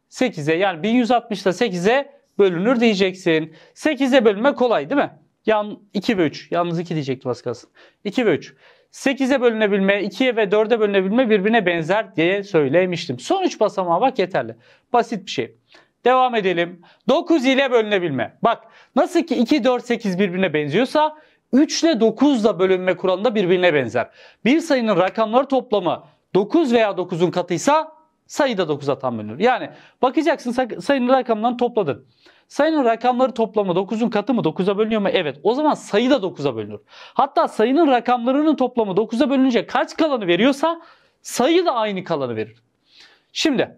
8'e yani 1160 da 8'e bölünür diyeceksin. 8'e bölme kolay değil mi? Yan 2 ve 3. Yalnız 2 diyecektim az kalsın. 2 ve 3. 8'e bölünebilme, 2'ye ve 4'e bölünebilme birbirine benzer diye söylemiştim. Son 3 basamağa bak yeterli. Basit bir şey. Devam edelim. 9 ile bölünebilme. Bak nasıl ki 2, 4, 8 birbirine benziyorsa 3 ile 9 da bölünme kuralında birbirine benzer. Bir sayının rakamları toplamı 9 veya 9'un katıysa sayıda 9'a tam bölünür. Yani bakacaksın sayının rakamlarını topladın. Sayının rakamları toplamı 9'un katı mı? 9'a bölünüyor mu? Evet. O zaman sayı da 9'a bölünür. Hatta sayının rakamlarının toplamı 9'a bölününce kaç kalanı veriyorsa sayı da aynı kalanı verir. Şimdi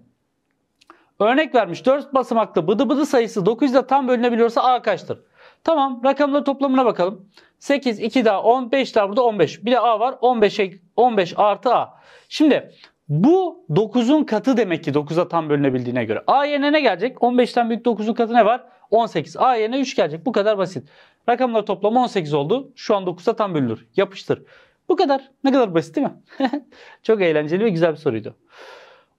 örnek vermiş 4 basamaklı bıdı bıdı sayısı 9'da tam bölünebiliyorsa A kaçtır? Tamam rakamları toplamına bakalım. 8, 2 daha 10, 5 daha burada 15. Bir de A var 15, e, 15 artı A. Şimdi bu 9'un katı demek ki 9'a tam bölünebildiğine göre. A yerine ne gelecek? 15'ten büyük 9'un katı ne var? 18. A yerine 3 gelecek. Bu kadar basit. Rakamlar toplamı 18 oldu. Şu an 9'a tam bölünür. Yapıştır. Bu kadar. Ne kadar basit değil mi? [LAUGHS] Çok eğlenceli ve güzel bir soruydu.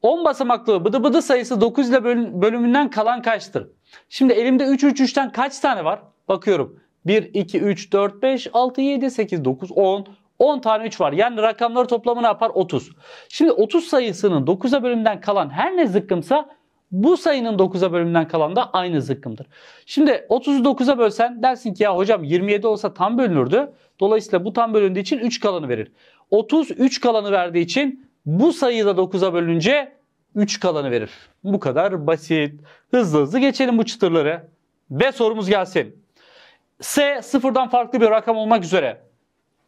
10 basamaklı bıdı bıdı sayısı 9 ile bölümünden kalan kaçtır? Şimdi elimde 3 3 3'ten kaç tane var? Bakıyorum. 1, 2, 3, 4, 5, 6, 7, 8, 9, 10, 10 tane 3 var. Yani rakamları toplamı ne yapar? 30. Şimdi 30 sayısının 9'a bölümden kalan her ne zıkkımsa bu sayının 9'a bölümünden kalan da aynı zıkkımdır. Şimdi 30'u 9'a bölsen dersin ki ya hocam 27 olsa tam bölünürdü. Dolayısıyla bu tam bölündüğü için 3 kalanı verir. 30 3 kalanı verdiği için bu sayıyı da 9'a bölünce 3 kalanı verir. Bu kadar basit. Hızlı hızlı geçelim bu çıtırları. Ve sorumuz gelsin. S sıfırdan farklı bir rakam olmak üzere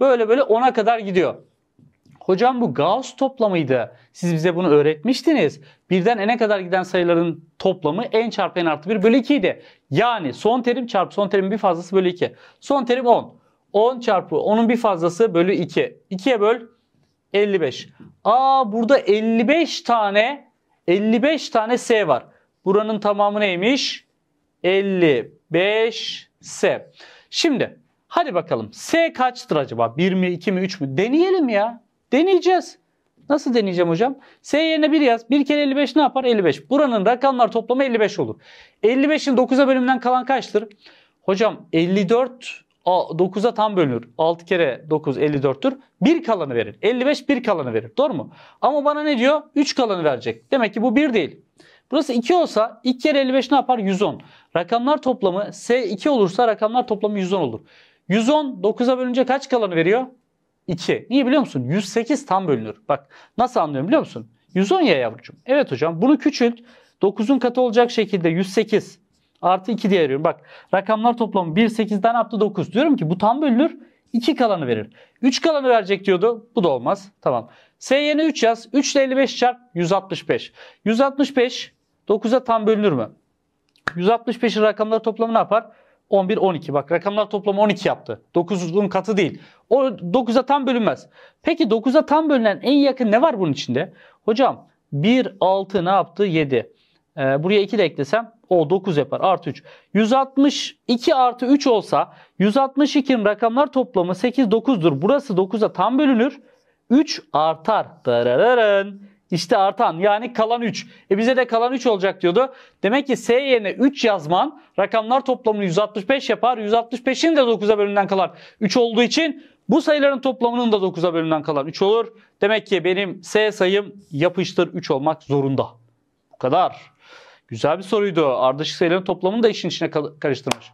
Böyle böyle 10'a kadar gidiyor. Hocam bu Gauss toplamıydı. Siz bize bunu öğretmiştiniz. Birden n'e kadar giden sayıların toplamı n çarpı n artı 1 bölü 2 idi. Yani son terim çarpı son terim bir fazlası bölü 2. Son terim 10. 10 çarpı 10'un bir fazlası bölü 2. 2'ye böl 55. Aa burada 55 tane 55 tane S var. Buranın tamamı neymiş? 55 S. Şimdi Hadi bakalım S kaçtır acaba? 1 mi 2 mi 3 mü? Deneyelim ya. Deneyeceğiz. Nasıl deneyeceğim hocam? S yerine 1 yaz. 1 kere 55 ne yapar? 55. Buranın rakamlar toplamı 55 olur. 55'in 9'a bölümden kalan kaçtır? Hocam 54 9'a tam bölünür. 6 kere 9 54'tür. 1 kalanı verir. 55 1 kalanı verir. Doğru mu? Ama bana ne diyor? 3 kalanı verecek. Demek ki bu 1 değil. Burası 2 olsa 2 kere 55 ne yapar? 110. Rakamlar toplamı S2 olursa rakamlar toplamı 110 olur. 110 9'a bölünce kaç kalanı veriyor? 2. Niye biliyor musun? 108 tam bölünür. Bak nasıl anlıyorum biliyor musun? 110 ya yavrucuğum. Evet hocam bunu küçült. 9'un katı olacak şekilde 108 artı 2 diye arıyorum. Bak rakamlar toplamı 1 8'den yaptı 9. Diyorum ki bu tam bölünür. 2 kalanı verir. 3 kalanı verecek diyordu. Bu da olmaz. Tamam. S yerine 3 yaz. 3 ile 55 çarp 165. 165 9'a tam bölünür mü? 165'in rakamları toplamı ne yapar? 11, 12. Bak rakamlar toplamı 12 yaptı. 9'un katı değil. O 9'a tam bölünmez. Peki 9'a tam bölünen en yakın ne var bunun içinde? Hocam 1, 6 ne yaptı? 7. Ee, buraya 2 de eklesem o 9 yapar. Artı 3. 162 artı 3 olsa 162'nin rakamlar toplamı 8, 9'dur. Burası 9'a tam bölünür. 3 artar. Darararın. İşte artan yani kalan 3. E bize de kalan 3 olacak diyordu. Demek ki S yerine 3 yazman rakamlar toplamını 165 yapar. 165'in de 9'a bölümden kalan 3 olduğu için bu sayıların toplamının da 9'a bölümden kalan 3 olur. Demek ki benim S sayım yapıştır 3 olmak zorunda. Bu kadar. Güzel bir soruydu. Ardışık sayıların toplamını da işin içine karıştırmış.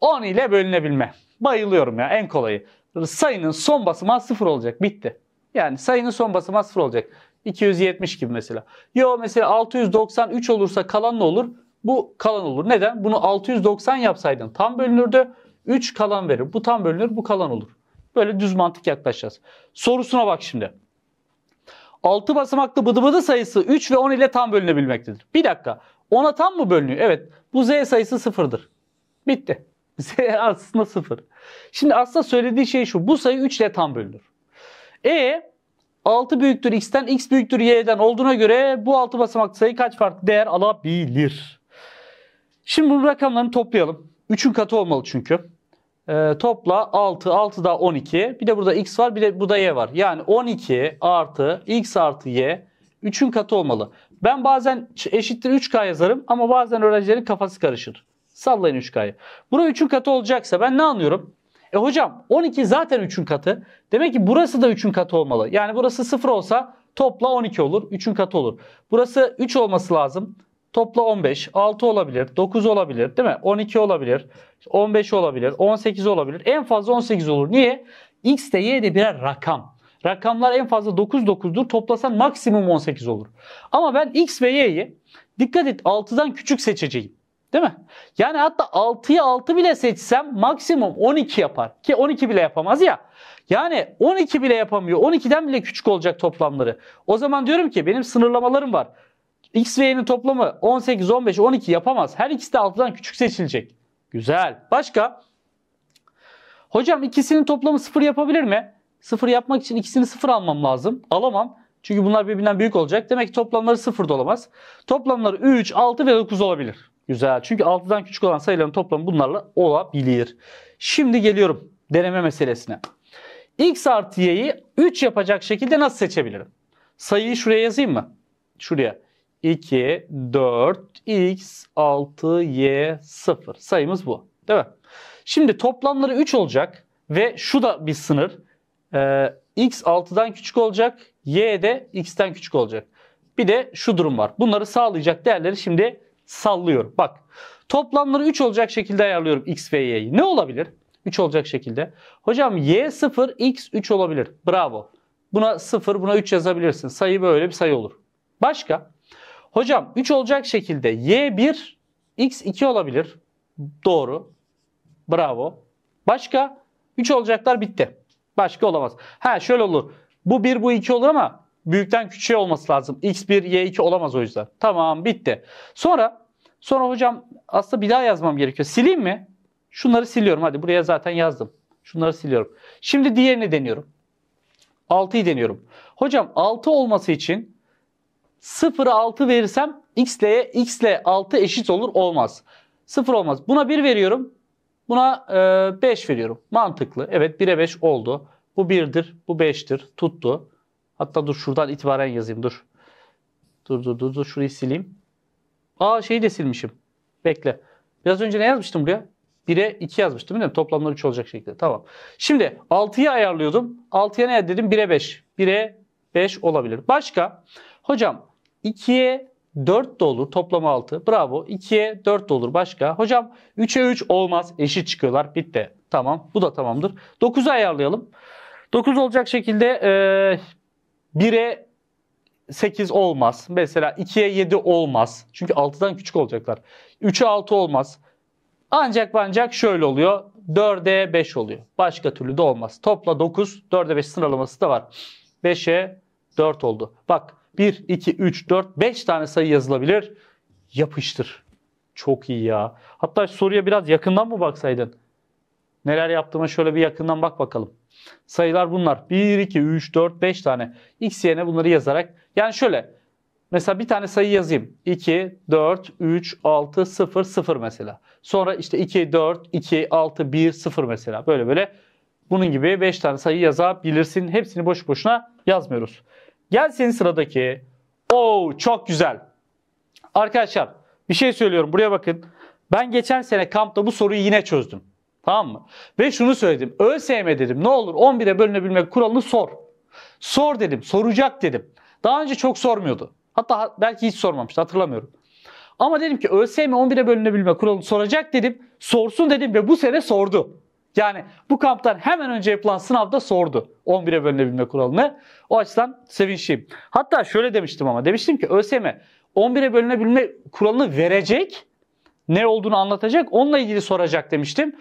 10 ile bölünebilme. Bayılıyorum ya en kolayı. Sayının son basamağı 0 olacak. Bitti. Yani sayının son basamağı 0 olacak. 270 gibi mesela. Yo mesela 693 olursa kalan ne olur? Bu kalan olur. Neden? Bunu 690 yapsaydın tam bölünürdü. 3 kalan verir. Bu tam bölünür, bu kalan olur. Böyle düz mantık yaklaşacağız. Sorusuna bak şimdi. 6 basamaklı bıdı bıdı sayısı 3 ve 10 ile tam bölünebilmektedir. Bir dakika. 10'a tam mı bölünüyor? Evet. Bu z sayısı sıfırdır. Bitti. [LAUGHS] Z aslında sıfır. Şimdi aslında söylediği şey şu. Bu sayı 3 ile tam bölünür. E 6 büyüktür x'ten x büyüktür y'den olduğuna göre bu 6 basamaklı sayı kaç farklı değer alabilir? Şimdi bu rakamlarını toplayalım. 3'ün katı olmalı çünkü. E, topla 6, 6 da 12. Bir de burada x var bir de burada y var. Yani 12 artı x artı y 3'ün katı olmalı. Ben bazen eşittir 3k yazarım ama bazen öğrencilerin kafası karışır. Sallayın 3k'yı. Burada 3'ün katı olacaksa ben ne anlıyorum? E hocam 12 zaten 3'ün katı. Demek ki burası da 3'ün katı olmalı. Yani burası 0 olsa topla 12 olur. 3'ün katı olur. Burası 3 olması lazım. Topla 15, 6 olabilir, 9 olabilir değil mi? 12 olabilir, 15 olabilir, 18 olabilir. En fazla 18 olur. Niye? X de Y de birer rakam. Rakamlar en fazla 9 9'dur. Toplasan maksimum 18 olur. Ama ben X ve Y'yi dikkat et 6'dan küçük seçeceğim. Değil mi? Yani hatta 6'ya 6 bile seçsem maksimum 12 yapar. Ki 12 bile yapamaz ya. Yani 12 bile yapamıyor. 12'den bile küçük olacak toplamları. O zaman diyorum ki benim sınırlamalarım var. X ve Y'nin toplamı 18, 15, 12 yapamaz. Her ikisi de 6'dan küçük seçilecek. Güzel. Başka? Hocam ikisinin toplamı 0 yapabilir mi? 0 yapmak için ikisini 0 almam lazım. Alamam. Çünkü bunlar birbirinden büyük olacak. Demek ki toplamları 0 da olamaz. Toplamları 3, 6 ve 9 olabilir. Güzel. Çünkü 6'dan küçük olan sayıların toplamı bunlarla olabilir. Şimdi geliyorum deneme meselesine. X artı y'yi 3 yapacak şekilde nasıl seçebilirim? Sayıyı şuraya yazayım mı? Şuraya. 2, 4, x, 6, y, 0. Sayımız bu. Değil mi? Şimdi toplamları 3 olacak ve şu da bir sınır. Ee, x 6'dan küçük olacak, y de x'ten küçük olacak. Bir de şu durum var. Bunları sağlayacak değerleri şimdi sallıyorum. Bak toplamları 3 olacak şekilde ayarlıyorum x ve y'yi. Ne olabilir? 3 olacak şekilde. Hocam y 0 x 3 olabilir. Bravo. Buna 0 buna 3 yazabilirsin. Sayı böyle bir sayı olur. Başka? Hocam 3 olacak şekilde y 1 x 2 olabilir. Doğru. Bravo. Başka? 3 olacaklar bitti. Başka olamaz. Ha şöyle olur. Bu 1 bu 2 olur ama Büyükten küçüğe olması lazım. X1, Y2 olamaz o yüzden. Tamam bitti. Sonra sonra hocam aslında bir daha yazmam gerekiyor. Sileyim mi? Şunları siliyorum. Hadi buraya zaten yazdım. Şunları siliyorum. Şimdi diğerini deniyorum. 6'yı deniyorum. Hocam 6 olması için 0'a 6 verirsem x'le x'le 6 eşit olur olmaz. 0 olmaz. Buna 1 veriyorum. Buna e, veriyorum. Mantıklı. Evet 1'e 5 oldu. Bu 1'dir. Bu 5'tir. Tuttu. Hatta dur şuradan itibaren yazayım dur. Dur dur dur dur şurayı sileyim. Aa şeyi de silmişim. Bekle. Biraz önce ne yazmıştım buraya? 1'e 2 yazmıştım değil mi? Toplamlar 3 olacak şekilde. Tamam. Şimdi 6'yı ayarlıyordum. 6'ya ne dedim? 1'e 5. 1'e 5 olabilir. Başka? Hocam 2'ye 4 de olur. Toplamı 6. Bravo. 2'ye 4 de olur. Başka? Hocam 3'e 3 olmaz. Eşit çıkıyorlar. Bitti. Tamam. Bu da tamamdır. 9'u ayarlayalım. 9 olacak şekilde e, 1'e 8 olmaz. Mesela 2'ye 7 olmaz. Çünkü 6'dan küçük olacaklar. 3'e 6 olmaz. Ancak ancak şöyle oluyor. 4'e 5 oluyor. Başka türlü de olmaz. Topla 9, 4'e 5 sıralaması da var. 5'e 4 oldu. Bak 1, 2, 3, 4, 5 tane sayı yazılabilir. Yapıştır. Çok iyi ya. Hatta soruya biraz yakından mı baksaydın? Neler yaptığıma şöyle bir yakından bak bakalım. Sayılar bunlar. 1, 2, 3, 4, 5 tane. X yerine bunları yazarak. Yani şöyle. Mesela bir tane sayı yazayım. 2, 4, 3, 6, 0, 0 mesela. Sonra işte 2, 4, 2, 6, 1, 0 mesela. Böyle böyle bunun gibi 5 tane sayı yazabilirsin. Hepsini boş boşuna yazmıyoruz. Gel senin sıradaki. Oo çok güzel. Arkadaşlar bir şey söylüyorum buraya bakın. Ben geçen sene kampta bu soruyu yine çözdüm. Tamam mı? Ve şunu söyledim. ÖSYM dedim. Ne olur 11'e bölünebilmek kuralını sor. Sor dedim. Soracak dedim. Daha önce çok sormuyordu. Hatta belki hiç sormamıştı. Hatırlamıyorum. Ama dedim ki ÖSYM 11'e bölünebilme kuralını soracak dedim. Sorsun dedim ve bu sene sordu. Yani bu kamptan hemen önce yapılan sınavda sordu 11'e bölünebilme kuralını. O açıdan sevinçliyim. Hatta şöyle demiştim ama demiştim ki ÖSYM 11'e bölünebilme kuralını verecek. Ne olduğunu anlatacak. Onunla ilgili soracak demiştim.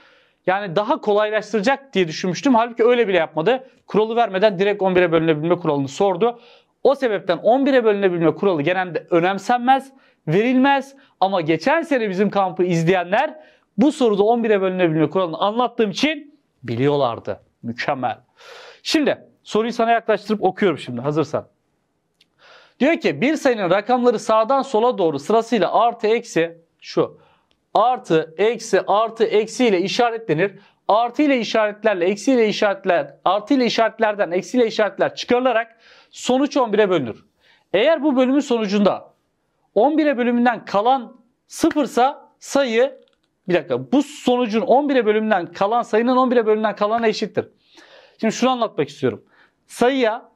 Yani daha kolaylaştıracak diye düşünmüştüm. Halbuki öyle bile yapmadı. Kuralı vermeden direkt 11'e bölünebilme kuralını sordu. O sebepten 11'e bölünebilme kuralı genelde önemsenmez, verilmez. Ama geçen sene bizim kampı izleyenler bu soruda 11'e bölünebilme kuralını anlattığım için biliyorlardı. Mükemmel. Şimdi soruyu sana yaklaştırıp okuyorum şimdi hazırsan. Diyor ki bir sayının rakamları sağdan sola doğru sırasıyla artı eksi şu artı, eksi, artı, eksi ile işaretlenir. Artı ile işaretlerle, eksi ile işaretler, artı ile işaretlerden, eksi ile işaretler çıkarılarak sonuç 11'e bölünür. Eğer bu bölümün sonucunda 11'e bölümünden kalan sıfırsa sayı, bir dakika bu sonucun 11'e bölümünden kalan sayının 11'e bölümünden kalana eşittir. Şimdi şunu anlatmak istiyorum. Sayıya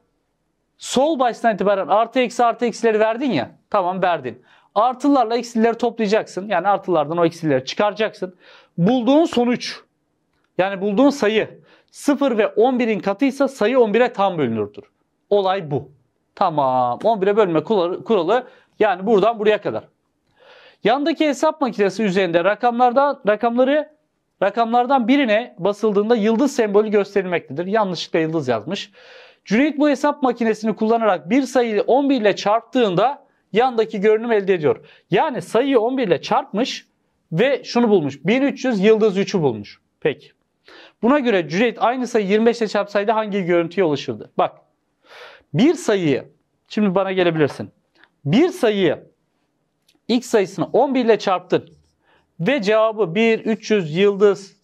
sol baştan itibaren artı eksi artı eksileri verdin ya. Tamam verdin. Artılarla eksileri toplayacaksın. Yani artılardan o eksileri çıkaracaksın. Bulduğun sonuç yani bulduğun sayı 0 ve 11'in katıysa sayı 11'e tam bölünürdür. Olay bu. Tamam. 11'e bölme kuralı yani buradan buraya kadar. Yandaki hesap makinesi üzerinde rakamlardan rakamları rakamlardan birine basıldığında yıldız sembolü gösterilmektedir. Yanlışlıkla yıldız yazmış. Cüneyt bu hesap makinesini kullanarak bir sayıyı 11 ile çarptığında yandaki görünüm elde ediyor. Yani sayıyı 11 ile çarpmış ve şunu bulmuş. 1300 yıldız 3'ü bulmuş. Peki. Buna göre Cüneyt aynı sayı 25 ile çarpsaydı hangi görüntüye ulaşırdı? Bak. Bir sayıyı şimdi bana gelebilirsin. Bir sayıyı x sayısını 11 ile çarptın ve cevabı 1 300 yıldız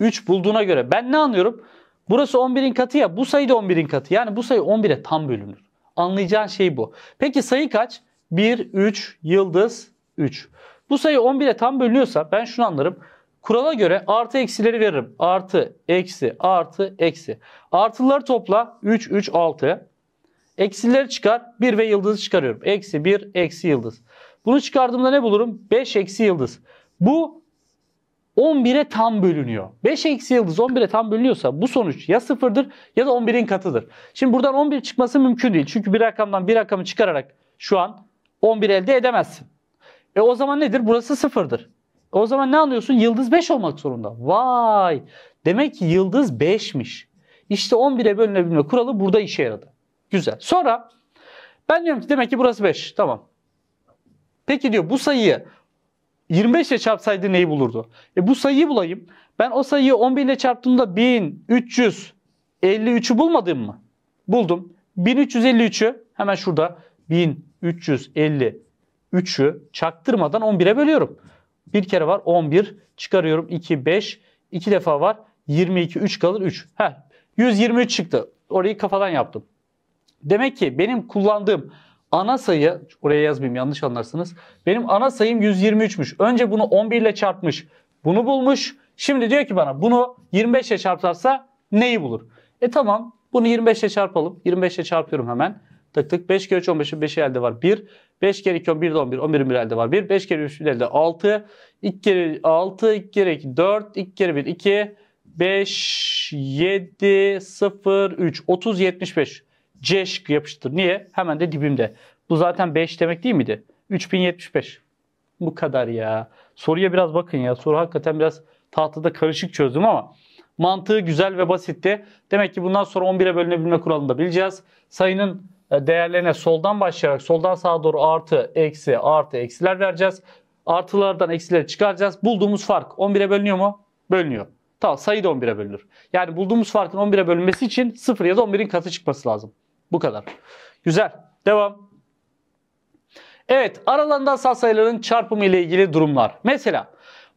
3 bulduğuna göre ben ne anlıyorum? Burası 11'in katı ya bu sayı da 11'in katı. Yani bu sayı 11'e tam bölünür. Anlayacağın şey bu. Peki sayı kaç? 1, 3, yıldız, 3. Bu sayı 11'e tam bölünüyorsa ben şunu anlarım. Kurala göre artı eksileri veririm. Artı, eksi, artı, eksi. Artıları topla 3, 3, 6. Eksileri çıkar 1 ve yıldızı çıkarıyorum. Eksi 1, eksi yıldız. Bunu çıkardığımda ne bulurum? 5 eksi yıldız. Bu 11'e tam bölünüyor. 5 eksi yıldız 11'e tam bölünüyorsa bu sonuç ya sıfırdır ya da 11'in katıdır. Şimdi buradan 11 çıkması mümkün değil. Çünkü bir rakamdan bir rakamı çıkararak şu an 11 elde edemezsin. E o zaman nedir? Burası sıfırdır. E o zaman ne anlıyorsun? Yıldız 5 olmak zorunda. Vay! Demek ki yıldız 5'miş. İşte 11'e bölünebilme kuralı burada işe yaradı. Güzel. Sonra ben diyorum ki demek ki burası 5. Tamam. Peki diyor bu sayıyı 25 ile çarpsaydı neyi bulurdu? E bu sayıyı bulayım. Ben o sayıyı 11 ile çarptığımda 1353'ü bulmadım mı? Buldum. 1353'ü hemen şurada 1353'ü çaktırmadan 11'e bölüyorum. Bir kere var 11 çıkarıyorum 2 5 2 defa var 22 3 kalır 3. Heh, 123 çıktı. Orayı kafadan yaptım. Demek ki benim kullandığım ana sayı oraya yazmayayım yanlış anlarsınız. Benim ana sayım 123'müş. Önce bunu 11 ile çarpmış. Bunu bulmuş. Şimdi diyor ki bana bunu 25 ile çarparsa neyi bulur? E tamam bunu 25 ile çarpalım. 25 ile çarpıyorum hemen. Tık tık 5 kere 3 15'in 5'i elde var 1. 5 kere 2 11 de 11. 11'in bir elde var 1. 5 kere 3 elde 6. 2 kere 6, 2 kere 2 4, 2 kere 1 2, 5, 7, 0, 3, 30, 75. C şıkkı yapıştır. Niye? Hemen de dibimde. Bu zaten 5 demek değil miydi? 3075. Bu kadar ya. Soruya biraz bakın ya. Soru hakikaten biraz tahtada karışık çözdüm ama mantığı güzel ve basitti. Demek ki bundan sonra 11'e bölünebilme kuralını da bileceğiz. Sayının e, değerlerine soldan başlayarak soldan sağa doğru artı, eksi, artı, eksiler vereceğiz. Artılardan eksileri çıkaracağız. Bulduğumuz fark 11'e bölünüyor mu? Bölünüyor. Tamam sayı da 11'e bölünür. Yani bulduğumuz farkın 11'e bölünmesi için 0 ya da 11'in katı çıkması lazım. Bu kadar. Güzel. Devam. Evet aralarından sağ sayıların çarpımı ile ilgili durumlar. Mesela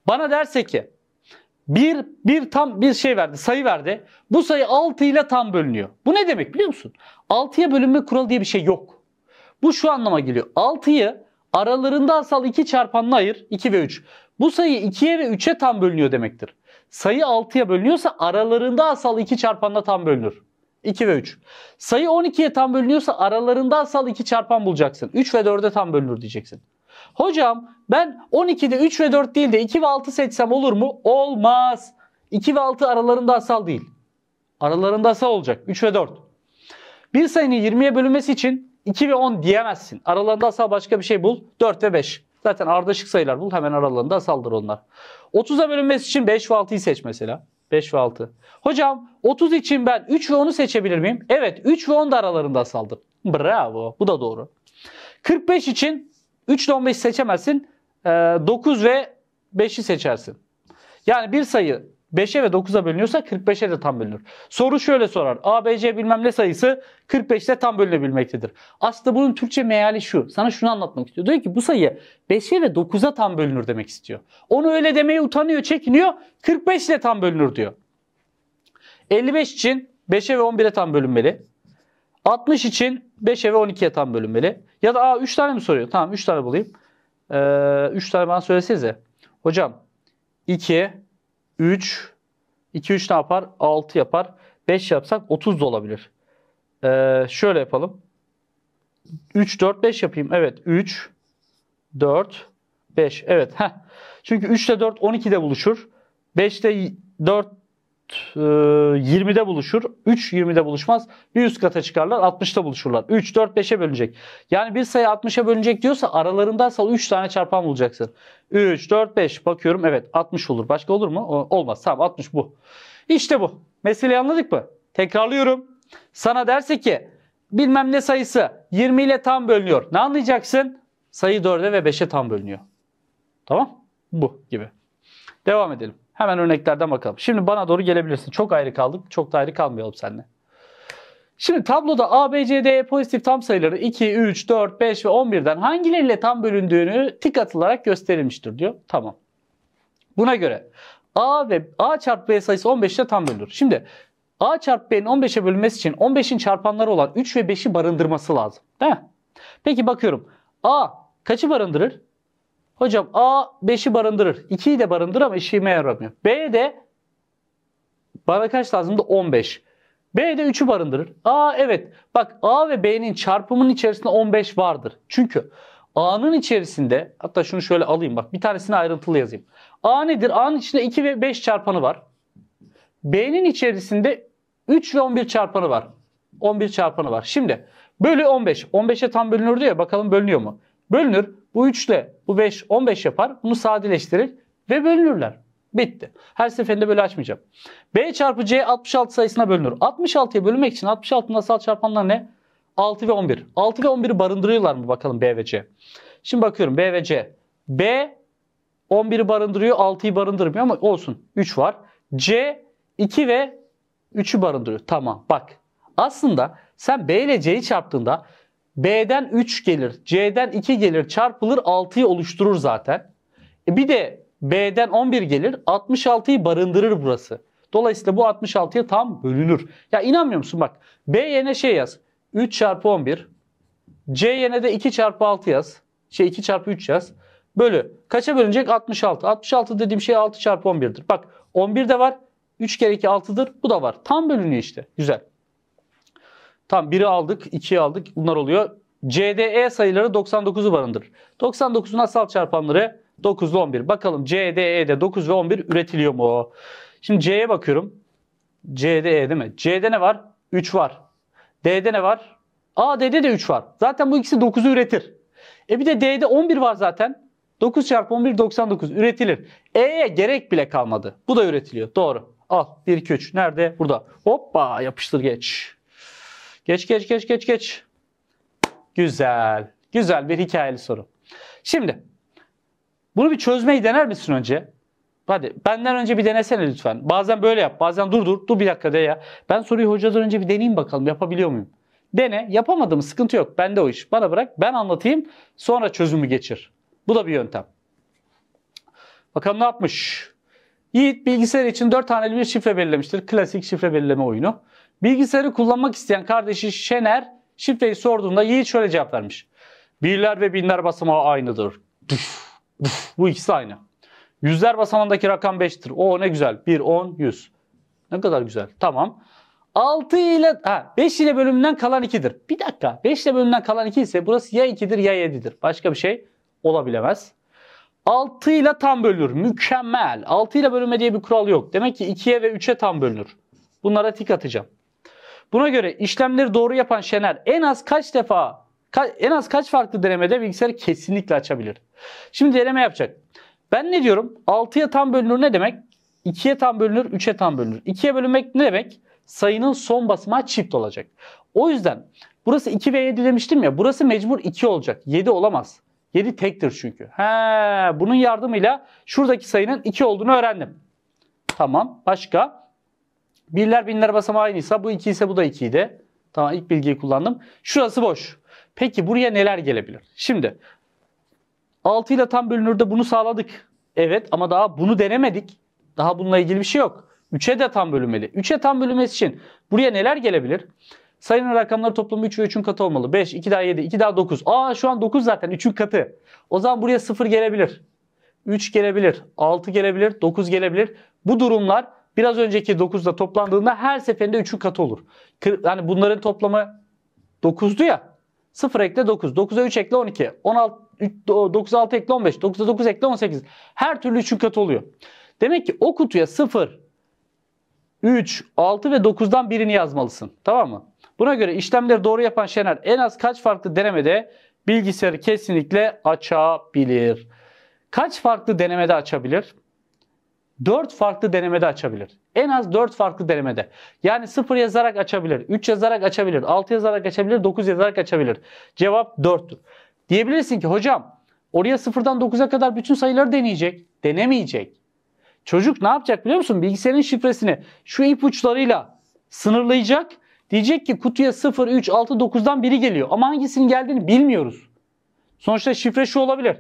bana derse ki bir, bir tam bir şey verdi, sayı verdi. Bu sayı 6 ile tam bölünüyor. Bu ne demek biliyor musun? 6'ya bölünme kuralı diye bir şey yok. Bu şu anlama geliyor. 6'yı aralarında asal 2 çarpanla ayır. 2 ve 3. Bu sayı 2'ye ve 3'e tam bölünüyor demektir. Sayı 6'ya bölünüyorsa aralarında asal 2 çarpanla tam bölünür. 2 ve 3. Sayı 12'ye tam bölünüyorsa aralarında asal 2 çarpan bulacaksın. 3 ve 4'e tam bölünür diyeceksin. Hocam ben 12'de 3 ve 4 değil de 2 ve 6 seçsem olur mu? Olmaz. 2 ve 6 aralarında asal değil. Aralarında asal olacak. 3 ve 4. Bir sayının 20'ye bölünmesi için 2 ve 10 diyemezsin. Aralarında asal başka bir şey bul. 4 ve 5. Zaten ardışık sayılar bul. Hemen aralarında asaldır onlar. 30'a bölünmesi için 5 ve 6'yı seç mesela. 5 ve 6. Hocam 30 için ben 3 ve 10'u seçebilir miyim? Evet 3 ve 10 da aralarında asaldır. Bravo. Bu da doğru. 45 için 3 ile 15'i seçemezsin. 9 e, ve 5'i seçersin. Yani bir sayı 5'e ve 9'a bölünüyorsa 45'e de tam bölünür. Soru şöyle sorar. A, B, C bilmem ne sayısı 45'te tam bölünebilmektedir. Aslında bunun Türkçe meali şu. Sana şunu anlatmak istiyor. Diyor ki bu sayı 5'e ve 9'a tam bölünür demek istiyor. Onu öyle demeye utanıyor, çekiniyor. 45 ile tam bölünür diyor. 55 için 5'e ve 11'e tam bölünmeli. 60 için 5'e ve 12'ye tam bölünmeli. Ya da aa 3 tane mi soruyor? Tamam 3 tane bulayım. Ee, 3 tane bana söylesenize. Hocam 2, 3, 2, 3 ne yapar? 6 yapar. 5 yapsak 30 da olabilir. Ee, şöyle yapalım. 3, 4, 5 yapayım. Evet 3, 4, 5. Evet. Heh. Çünkü 3 ile 4 12'de buluşur. 5 ile 4 20'de ee, buluşur. 3 20'de buluşmaz. Bir üst kata çıkarlar 60'da buluşurlar. 3, 4, 5'e bölünecek. Yani bir sayı 60'a bölünecek diyorsa aralarında aralarındaysa 3 tane çarpan bulacaksın. 3, 4, 5 bakıyorum evet 60 olur. Başka olur mu? Olmaz. Tamam 60 bu. İşte bu. Meseleyi anladık mı? Tekrarlıyorum. Sana derse ki bilmem ne sayısı 20 ile tam bölünüyor. Ne anlayacaksın? Sayı 4'e ve 5'e tam bölünüyor. Tamam? Bu gibi. Devam edelim. Hemen örneklerden bakalım. Şimdi bana doğru gelebilirsin. Çok ayrı kaldık. Çok da ayrı kalmayalım seninle. Şimdi tabloda A, B, C, D pozitif tam sayıları 2, 3, 4, 5 ve 11'den hangileriyle tam bölündüğünü tik atılarak gösterilmiştir diyor. Tamam. Buna göre A ve A çarpı B sayısı 15'te tam bölünür. Şimdi A çarpı B'nin 15'e bölünmesi için 15'in çarpanları olan 3 ve 5'i barındırması lazım. Değil mi? Peki bakıyorum. A kaçı barındırır? Hocam A 5'i barındırır. 2'yi de barındırır ama işime yaramıyor. B de bana kaç lazımdı? 15. B de 3'ü barındırır. A evet. Bak A ve B'nin çarpımının içerisinde 15 vardır. Çünkü A'nın içerisinde hatta şunu şöyle alayım bak bir tanesini ayrıntılı yazayım. A nedir? A'nın içinde 2 ve 5 çarpanı var. B'nin içerisinde 3 ve 11 çarpanı var. 11 çarpanı var. Şimdi bölü 15. 15'e tam bölünürdü ya bakalım bölünüyor mu? Bölünür. Bu 3 ile bu 5 15 yapar. Bunu sadeleştirir ve bölünürler. Bitti. Her seferinde böyle açmayacağım. B çarpı C 66 sayısına bölünür. 66'ya bölünmek için 66'ın asal çarpanları ne? 6 ve 11. 6 ve 11'i barındırıyorlar mı bakalım B ve C. Şimdi bakıyorum B ve C. B 11'i barındırıyor 6'yı barındırmıyor ama olsun 3 var. C 2 ve 3'ü barındırıyor. Tamam bak. Aslında sen B ile C'yi çarptığında B'den 3 gelir, C'den 2 gelir, çarpılır 6'yı oluşturur zaten. E bir de B'den 11 gelir, 66'yı barındırır burası. Dolayısıyla bu 66'ya tam bölünür. Ya inanmıyor musun bak. B yerine şey yaz. 3 çarpı 11. C yerine de 2 çarpı 6 yaz. Şey 2 çarpı 3 yaz. Bölü. Kaça bölünecek? 66. 66 dediğim şey 6 çarpı 11'dir. Bak 11 de var. 3 kere 2 6'dır. Bu da var. Tam bölünüyor işte. Güzel. Tam biri aldık, ikiyi aldık. Bunlar oluyor. CDE sayıları 99'u barındırır. 99'un asal çarpanları 9 ve 11. Bakalım CDE'de 9 ve 11 üretiliyor mu? Şimdi C'ye bakıyorum. CDE değil mi? C'de ne var? 3 var. D'de ne var? AD'de de 3 var. Zaten bu ikisi 9'u üretir. E bir de D'de 11 var zaten. 9 çarpı 11 99 üretilir. E'ye gerek bile kalmadı. Bu da üretiliyor. Doğru. Al 1 2 3 nerede? Burada. Hoppa yapıştır geç. Geç geç geç geç geç. Güzel. Güzel bir hikayeli soru. Şimdi bunu bir çözmeyi dener misin önce? Hadi benden önce bir denesene lütfen. Bazen böyle yap. Bazen dur dur. Dur bir dakika de ya. Ben soruyu hocadan önce bir deneyeyim bakalım yapabiliyor muyum? Dene. Yapamadım sıkıntı yok. Bende o iş. Bana bırak. Ben anlatayım. Sonra çözümü geçir. Bu da bir yöntem. Bakalım ne yapmış? Yiğit bilgisayar için 4 haneli bir şifre belirlemiştir. Klasik şifre belirleme oyunu. Bilgisayarı kullanmak isteyen kardeşi Şener şifreyi sorduğunda Yiğit şöyle cevap vermiş. Birler ve binler basamağı aynıdır. Düf, düf. Bu ikisi aynı. Yüzler basamağındaki rakam 5'tir. O ne güzel. 1, 10, 100. Ne kadar güzel. Tamam. 6 ile ha, 5 ile bölümünden kalan 2'dir. Bir dakika. 5 ile bölümünden kalan 2 ise burası ya 2'dir ya 7'dir. Başka bir şey olabilemez. 6 ile tam bölünür. Mükemmel. 6 ile bölünme diye bir kural yok. Demek ki 2'ye ve 3'e tam bölünür. Bunlara tik atacağım. Buna göre işlemleri doğru yapan Şener en az kaç defa en az kaç farklı denemede bilgisayarı kesinlikle açabilir. Şimdi deneme yapacak. Ben ne diyorum? 6'ya tam bölünür ne demek? 2'ye tam bölünür, 3'e tam bölünür. 2'ye bölünmek ne demek? Sayının son basamağı çift olacak. O yüzden burası 2 ve 7 demiştim ya. Burası mecbur 2 olacak. 7 olamaz. 7 tektir çünkü. He, bunun yardımıyla şuradaki sayının 2 olduğunu öğrendim. Tamam. Başka? Birler binler basamağı aynıysa bu 2 ise bu da 2 Tamam ilk bilgiyi kullandım. Şurası boş. Peki buraya neler gelebilir? Şimdi 6 ile tam bölünürde bunu sağladık. Evet ama daha bunu denemedik. Daha bununla ilgili bir şey yok. 3'e de tam bölünmeli. 3'e tam bölünmesi için buraya neler gelebilir? Sayının rakamları toplamı 3 ve 3'ün katı olmalı. 5, 2 daha 7, 2 daha 9. Aa şu an 9 zaten 3'ün katı. O zaman buraya 0 gelebilir. 3 gelebilir, 6 gelebilir, 9 gelebilir. Bu durumlar biraz önceki 9'da toplandığında her seferinde 3'ün katı olur. Yani bunların toplamı 9'du ya. 0 ekle 9. 9'a 3 ekle 12. 16 9'a 6 ekle 15. 9'a 9 ekle 18. Her türlü 3'ün katı oluyor. Demek ki o kutuya 0 3, 6 ve 9'dan birini yazmalısın. Tamam mı? Buna göre işlemleri doğru yapan Şener en az kaç farklı denemede bilgisayarı kesinlikle açabilir? Kaç farklı denemede açabilir? 4 farklı denemede açabilir. En az 4 farklı denemede. Yani 0 yazarak açabilir, 3 yazarak açabilir, 6 yazarak açabilir, 9 yazarak açabilir. Cevap 4'tür. Diyebilirsin ki hocam oraya 0'dan 9'a kadar bütün sayıları deneyecek. Denemeyecek. Çocuk ne yapacak biliyor musun? Bilgisayarın şifresini şu ipuçlarıyla sınırlayacak. Diyecek ki kutuya 0, 3, 6, 9'dan biri geliyor. Ama hangisinin geldiğini bilmiyoruz. Sonuçta şifre şu olabilir.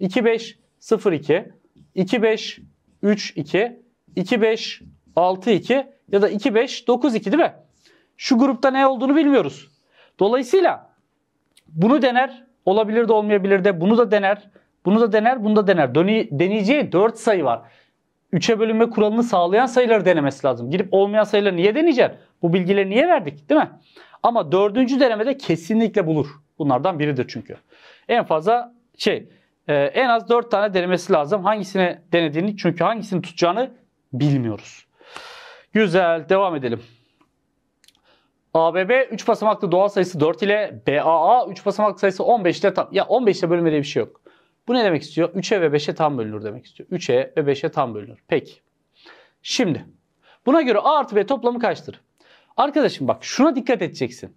2, 5, 0, 2, 2, 5, 3 2 2 5 6 2 ya da 2 5 9 2 değil mi? Şu grupta ne olduğunu bilmiyoruz. Dolayısıyla bunu dener, olabilir de olmayabilir de bunu da dener, bunu da dener, bunu da dener. Döne, deneyeceği 4 sayı var. 3'e bölünme kuralını sağlayan sayıları denemesi lazım. Girip olmayan sayıları niye deneyeceksin? Bu bilgileri niye verdik değil mi? Ama dördüncü denemede kesinlikle bulur. Bunlardan biridir çünkü. En fazla şey e, en az 4 tane denemesi lazım. Hangisine denediğini çünkü hangisini tutacağını bilmiyoruz. Güzel devam edelim. ABB 3 basamaklı doğal sayısı 4 ile BAA 3 basamaklı sayısı 15 ile tam. Ya 15 ile bölme diye bir şey yok. Bu ne demek istiyor? 3'e ve 5'e tam bölünür demek istiyor. 3'e ve 5'e tam bölünür. Peki. Şimdi buna göre A artı B toplamı kaçtır? Arkadaşım bak şuna dikkat edeceksin.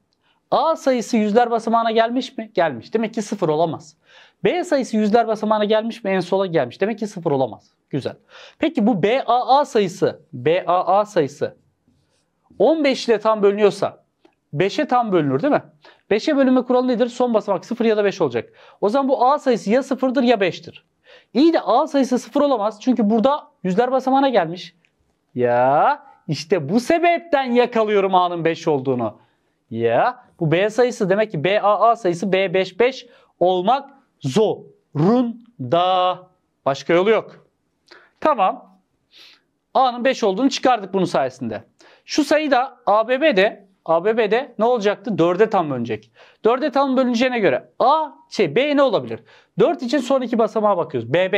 A sayısı yüzler basamağına gelmiş mi? Gelmiş. Demek ki sıfır olamaz. B sayısı yüzler basamağına gelmiş mi? En sola gelmiş. Demek ki sıfır olamaz. Güzel. Peki bu BAA sayısı, BAA sayısı 15 ile tam bölünüyorsa 5'e tam bölünür değil mi? 5'e bölünme kuralı nedir? Son basamak 0 ya da 5 olacak. O zaman bu A sayısı ya 0'dır ya 5'tir. İyi de A sayısı 0 olamaz. Çünkü burada yüzler basamağına gelmiş. Ya işte bu sebepten yakalıyorum A'nın 5 olduğunu. Ya bu B sayısı demek ki BAA sayısı B55 olmak zorunda. Başka yolu yok. Tamam. A'nın 5 olduğunu çıkardık bunun sayesinde. Şu sayı da ABB'de ABB'de ne olacaktı? 4'e tam bölünecek. 4'e tam bölüneceğine göre A şey B ne olabilir? 4 için son iki basamağa bakıyoruz. BB.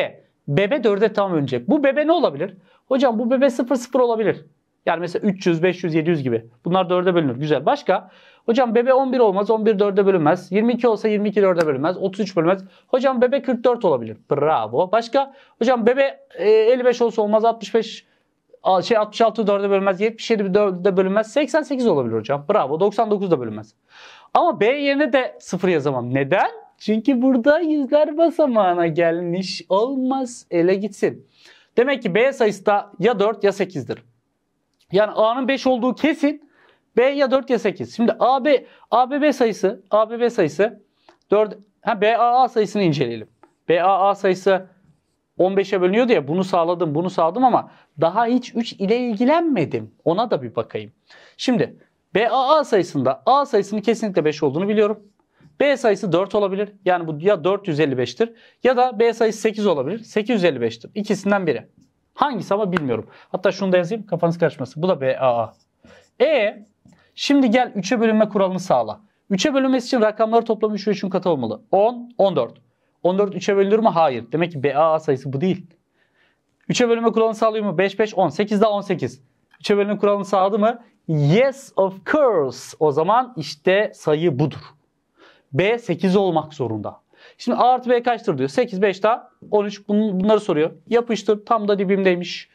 BB 4'e tam bölünecek. Bu BB ne olabilir? Hocam bu BB 0 0 olabilir. Yani mesela 300, 500, 700 gibi. Bunlar 4'e bölünür. Güzel. Başka? Hocam bebe 11 olmaz. 11 4'e bölünmez. 22 olsa 22 4'e bölünmez. 33 bölünmez. Hocam bebe 44 olabilir. Bravo. Başka? Hocam bebe 55 e, olsa olmaz. 65 şey 66 4'e bölünmez. 77 4'e bölünmez. 88 olabilir hocam. Bravo. 99 da bölünmez. Ama B yerine de 0 yazamam. Neden? Çünkü burada yüzler basamağına gelmiş. Olmaz. Ele gitsin. Demek ki B sayısı da ya 4 ya 8'dir. Yani A'nın 5 olduğu kesin. B ya 4 ya 8. Şimdi AB ABB sayısı ABB sayısı 4 ha BAA sayısını inceleyelim. BAA sayısı 15'e bölünüyordu ya bunu sağladım bunu sağladım ama daha hiç 3 ile ilgilenmedim. Ona da bir bakayım. Şimdi BAA sayısında A sayısının kesinlikle 5 olduğunu biliyorum. B sayısı 4 olabilir. Yani bu ya 455'tir ya da B sayısı 8 olabilir. 855'tir. İkisinden biri. Hangisi ama bilmiyorum. Hatta şunu da yazayım kafanız karışmasın. Bu da BAA. E şimdi gel 3'e bölünme kuralını sağla. 3'e bölünmesi için rakamları toplamı 3 ve 3'ün katı olmalı. 10, 14. 14 3'e bölünür mü? Hayır. Demek ki BAA sayısı bu değil. 3'e bölünme kuralını sağlıyor mu? 5, 5, 10. 8 daha 18. 3'e bölünme kuralını sağladı mı? Yes of course. O zaman işte sayı budur. B 8 olmak zorunda. Şimdi A artı B kaçtır diyor. 8, 5 daha 13 bunları soruyor. Yapıştır tam da dibimdeymiş.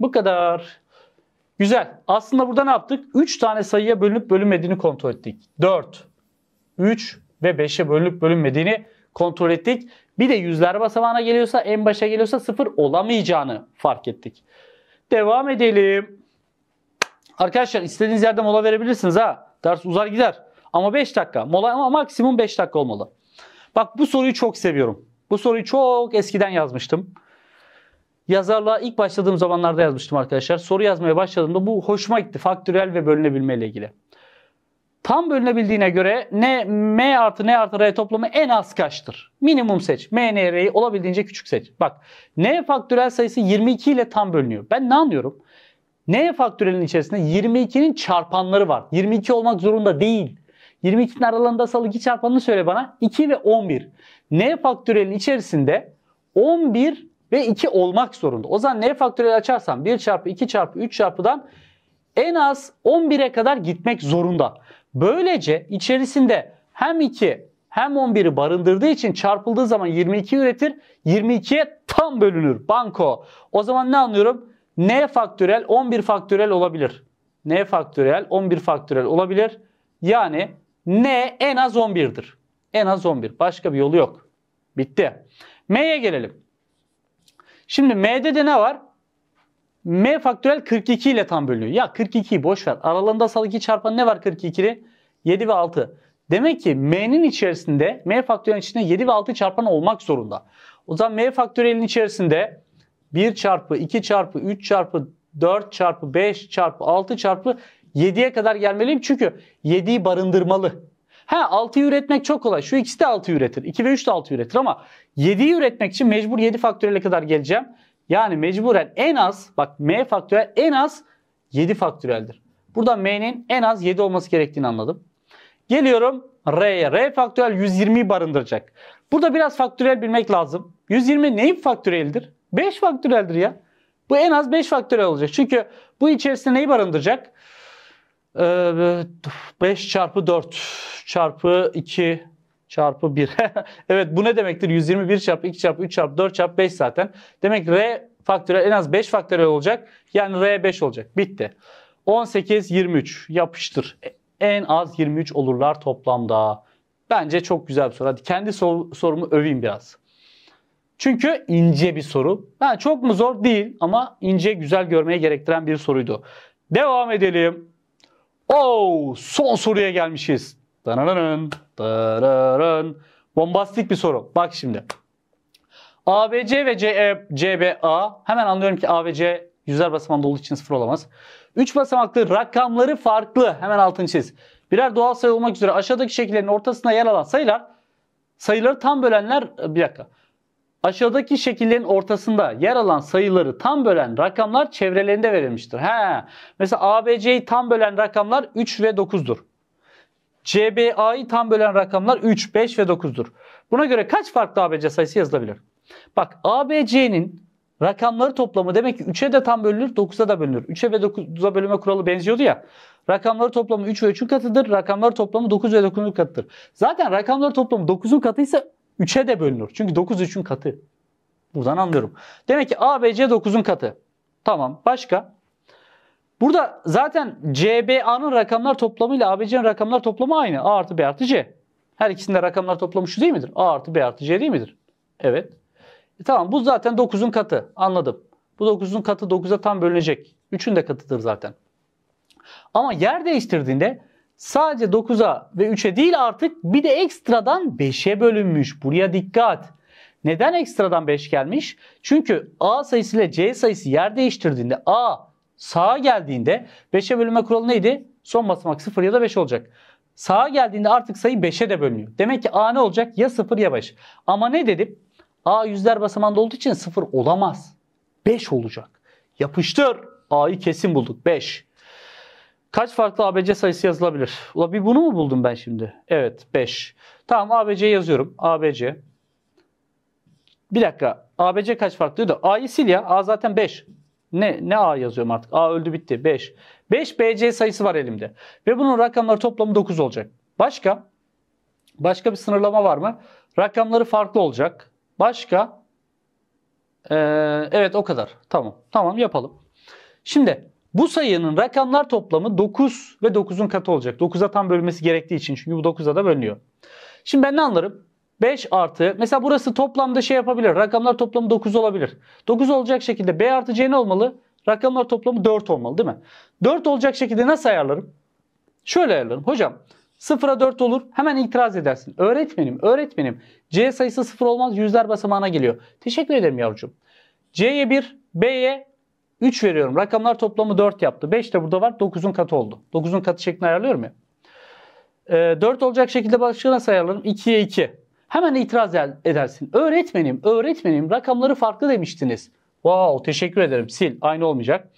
Bu kadar. Güzel. Aslında burada ne yaptık? 3 tane sayıya bölünüp bölünmediğini kontrol ettik. 4, 3 ve 5'e bölünüp bölünmediğini kontrol ettik. Bir de yüzler basamağına geliyorsa en başa geliyorsa 0 olamayacağını fark ettik. Devam edelim. Arkadaşlar istediğiniz yerde mola verebilirsiniz ha. Ders uzar gider. Ama 5 dakika. Mola ama maksimum 5 dakika olmalı. Bak bu soruyu çok seviyorum. Bu soruyu çok eskiden yazmıştım. Yazarlığa ilk başladığım zamanlarda yazmıştım arkadaşlar. Soru yazmaya başladığımda bu hoşuma gitti. Faktörel ve bölünebilme ile ilgili. Tam bölünebildiğine göre ne m artı n artı r toplamı en az kaçtır? Minimum seç. m, n, r'yi olabildiğince küçük seç. Bak n faktörel sayısı 22 ile tam bölünüyor. Ben ne anlıyorum? n faktörelin içerisinde 22'nin çarpanları var. 22 olmak zorunda değil. 22'nin aralığında salı 2 çarpanını söyle bana. 2 ve 11. N faktörelin içerisinde 11 ve 2 olmak zorunda. O zaman N faktöreli açarsam 1 çarpı 2 çarpı 3 çarpıdan en az 11'e kadar gitmek zorunda. Böylece içerisinde hem 2 hem 11'i barındırdığı için çarpıldığı zaman 22 üretir. 22'ye tam bölünür. Banko. O zaman ne anlıyorum? N faktörel 11 faktörel olabilir. N faktörel 11 faktörel olabilir. Yani N en az 11'dir. En az 11. Başka bir yolu yok. Bitti. M'ye gelelim. Şimdi M'de de ne var? M faktörel 42 ile tam bölünüyor. Ya 42'yi boş ver. Aralarında sal 2 çarpan ne var 42'li? 7 ve 6. Demek ki M'nin içerisinde, M faktörelin içinde 7 ve 6 çarpan olmak zorunda. O zaman M faktörelin içerisinde 1 çarpı, 2 çarpı, 3 çarpı, 4 çarpı, 5 çarpı, 6 çarpı 7'ye kadar gelmeliyim çünkü 7'yi barındırmalı. Ha 6'yı üretmek çok kolay. Şu ikisi de 6'yı üretir. 2 ve 3 de 6'yı üretir ama 7'yi üretmek için mecbur 7 faktöriyele kadar geleceğim. Yani mecburen en az bak m faktöriyel en az 7 faktöriyeldir. Burada m'nin en az 7 olması gerektiğini anladım. Geliyorum R'ye. R faktöriyel 120'yi barındıracak. Burada biraz faktöriyel bilmek lazım. 120 neyin faktöriyelidir? 5 faktöreldir ya. Bu en az 5 faktöriyel olacak. Çünkü bu içerisinde neyi barındıracak? 5 ee, çarpı 4 çarpı 2 çarpı 1. [LAUGHS] evet bu ne demektir? 121 çarpı 2 çarpı 3 çarpı 4 çarpı 5 zaten. Demek R faktörel en az 5 faktörel olacak. Yani R 5 olacak. Bitti. 18, 23 yapıştır. En az 23 olurlar toplamda. Bence çok güzel bir soru. Hadi kendi sor sorumu öveyim biraz. Çünkü ince bir soru. Ha, çok mu zor? Değil ama ince güzel görmeye gerektiren bir soruydu. Devam edelim. Oo, oh, son soruya gelmişiz. Dananın, dananın. Bombastik bir soru. Bak şimdi. ABC ve CE, CBA e, hemen anlıyorum ki ABC yüzler basamağında olduğu için sıfır olamaz. 3 basamaklı rakamları farklı. Hemen altını çiz. Birer doğal sayı olmak üzere aşağıdaki şekillerin ortasında yer alan sayılar sayıları tam bölenler bir dakika. Aşağıdaki şekillerin ortasında yer alan sayıları tam bölen rakamlar çevrelerinde verilmiştir. He. Mesela ABC'yi tam bölen rakamlar 3 ve 9'dur. CBA'yı tam bölen rakamlar 3, 5 ve 9'dur. Buna göre kaç farklı ABC sayısı yazılabilir? Bak ABC'nin rakamları toplamı demek ki 3'e de tam bölünür, 9'a da bölünür. 3'e ve 9'a bölüme kuralı benziyordu ya. Rakamları toplamı 3 ve 3'ün katıdır. Rakamları toplamı 9 ve 9'un katıdır. Zaten rakamları toplamı 9'un katıysa 3'e de bölünür. Çünkü 9 3'ün katı. Buradan anlıyorum. Demek ki ABC 9'un katı. Tamam. Başka? Burada zaten CBA'nın rakamlar toplamı ile ABC'nin rakamlar toplamı aynı. A artı B artı C. Her ikisinde rakamlar toplamı şu değil midir? A artı B artı C değil midir? Evet. E tamam bu zaten 9'un katı. Anladım. Bu 9'un katı 9'a tam bölünecek. 3'ün de katıdır zaten. Ama yer değiştirdiğinde sadece 9'a ve 3'e değil artık bir de ekstradan 5'e bölünmüş. Buraya dikkat. Neden ekstradan 5 gelmiş? Çünkü A sayısı ile C sayısı yer değiştirdiğinde A sağa geldiğinde 5'e bölünme kuralı neydi? Son basamak 0 ya da 5 olacak. Sağa geldiğinde artık sayı 5'e de bölünüyor. Demek ki A ne olacak? Ya 0 ya 5. Ama ne dedim? A yüzler basamağında olduğu için 0 olamaz. 5 olacak. Yapıştır. A'yı kesin bulduk. 5. Kaç farklı ABC sayısı yazılabilir? Ula bir bunu mu buldum ben şimdi? Evet 5. Tamam ABC yazıyorum. ABC. Bir dakika. ABC kaç farklı da A'yı sil ya. A zaten 5. Ne, ne A yazıyorum artık? A öldü bitti. 5. 5 BC sayısı var elimde. Ve bunun rakamları toplamı 9 olacak. Başka? Başka bir sınırlama var mı? Rakamları farklı olacak. Başka? Ee, evet o kadar. Tamam. Tamam yapalım. Şimdi bu sayının rakamlar toplamı 9 ve 9'un katı olacak. 9'a tam bölünmesi gerektiği için çünkü bu 9'a da bölünüyor. Şimdi ben ne anlarım? 5 artı mesela burası toplamda şey yapabilir. Rakamlar toplamı 9 olabilir. 9 olacak şekilde B artı C ne olmalı? Rakamlar toplamı 4 olmalı değil mi? 4 olacak şekilde nasıl ayarlarım? Şöyle ayarlarım. Hocam 0'a 4 olur. Hemen itiraz edersin. Öğretmenim, öğretmenim. C sayısı 0 olmaz. Yüzler basamağına geliyor. Teşekkür ederim yavrucuğum. C'ye 1, B'ye 3 veriyorum. Rakamlar toplamı 4 yaptı. 5 de burada var. 9'un katı oldu. 9'un katı şeklinde ayarlıyorum ya. E, ee, 4 olacak şekilde başka nasıl ayarlarım? 2'ye 2. Hemen itiraz edersin. Öğretmenim, öğretmenim rakamları farklı demiştiniz. Wow teşekkür ederim. Sil. Aynı olmayacak.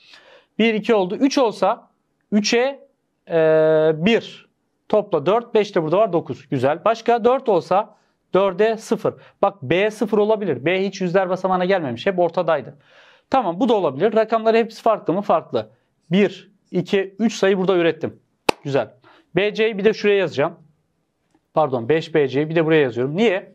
1, 2 oldu. 3 olsa 3'e e, 1. Topla 4. 5 de burada var. 9. Güzel. Başka 4 olsa 4'e 0. Bak B 0 olabilir. B hiç yüzler basamağına gelmemiş. Hep ortadaydı. Tamam bu da olabilir. Rakamları hepsi farklı mı? Farklı. 1, 2, 3 sayı burada ürettim. Güzel. BC'yi bir de şuraya yazacağım. Pardon 5BC'yi bir de buraya yazıyorum. Niye?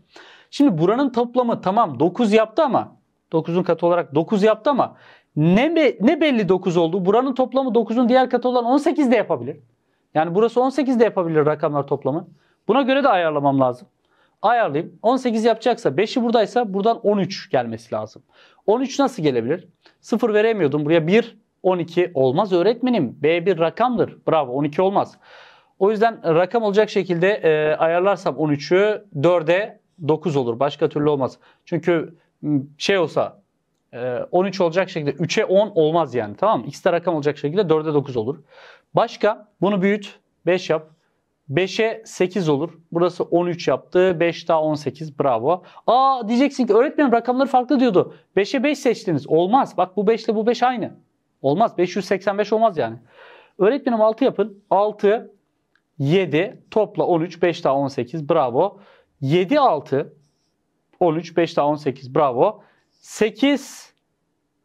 Şimdi buranın toplamı tamam 9 yaptı ama 9'un katı olarak 9 yaptı ama ne, ne belli 9 oldu? Buranın toplamı 9'un diğer katı olan 18 de yapabilir. Yani burası 18 de yapabilir rakamlar toplamı. Buna göre de ayarlamam lazım. Ayarlayayım. 18 yapacaksa 5'i buradaysa buradan 13 gelmesi lazım. 13 nasıl gelebilir? 0 veremiyordum. Buraya 1, 12 olmaz öğretmenim. B bir rakamdır. Bravo 12 olmaz. O yüzden rakam olacak şekilde e, ayarlarsam 13'ü 4'e 9 olur. Başka türlü olmaz. Çünkü şey olsa 13 e, olacak şekilde 3'e 10 olmaz yani tamam mı? X'de rakam olacak şekilde 4'e 9 olur. Başka bunu büyüt 5 yap. 5'e 8 olur. Burası 13 yaptı. 5 daha 18. Bravo. Aa diyeceksin ki öğretmenim rakamları farklı diyordu. 5'e 5 seçtiniz. Olmaz. Bak bu 5 ile bu 5 aynı. Olmaz. 585 olmaz yani. Öğretmenim 6 yapın. 6, 7 topla 13. 5 daha 18. Bravo. 7, 6, 13, 5 daha 18. Bravo. 8,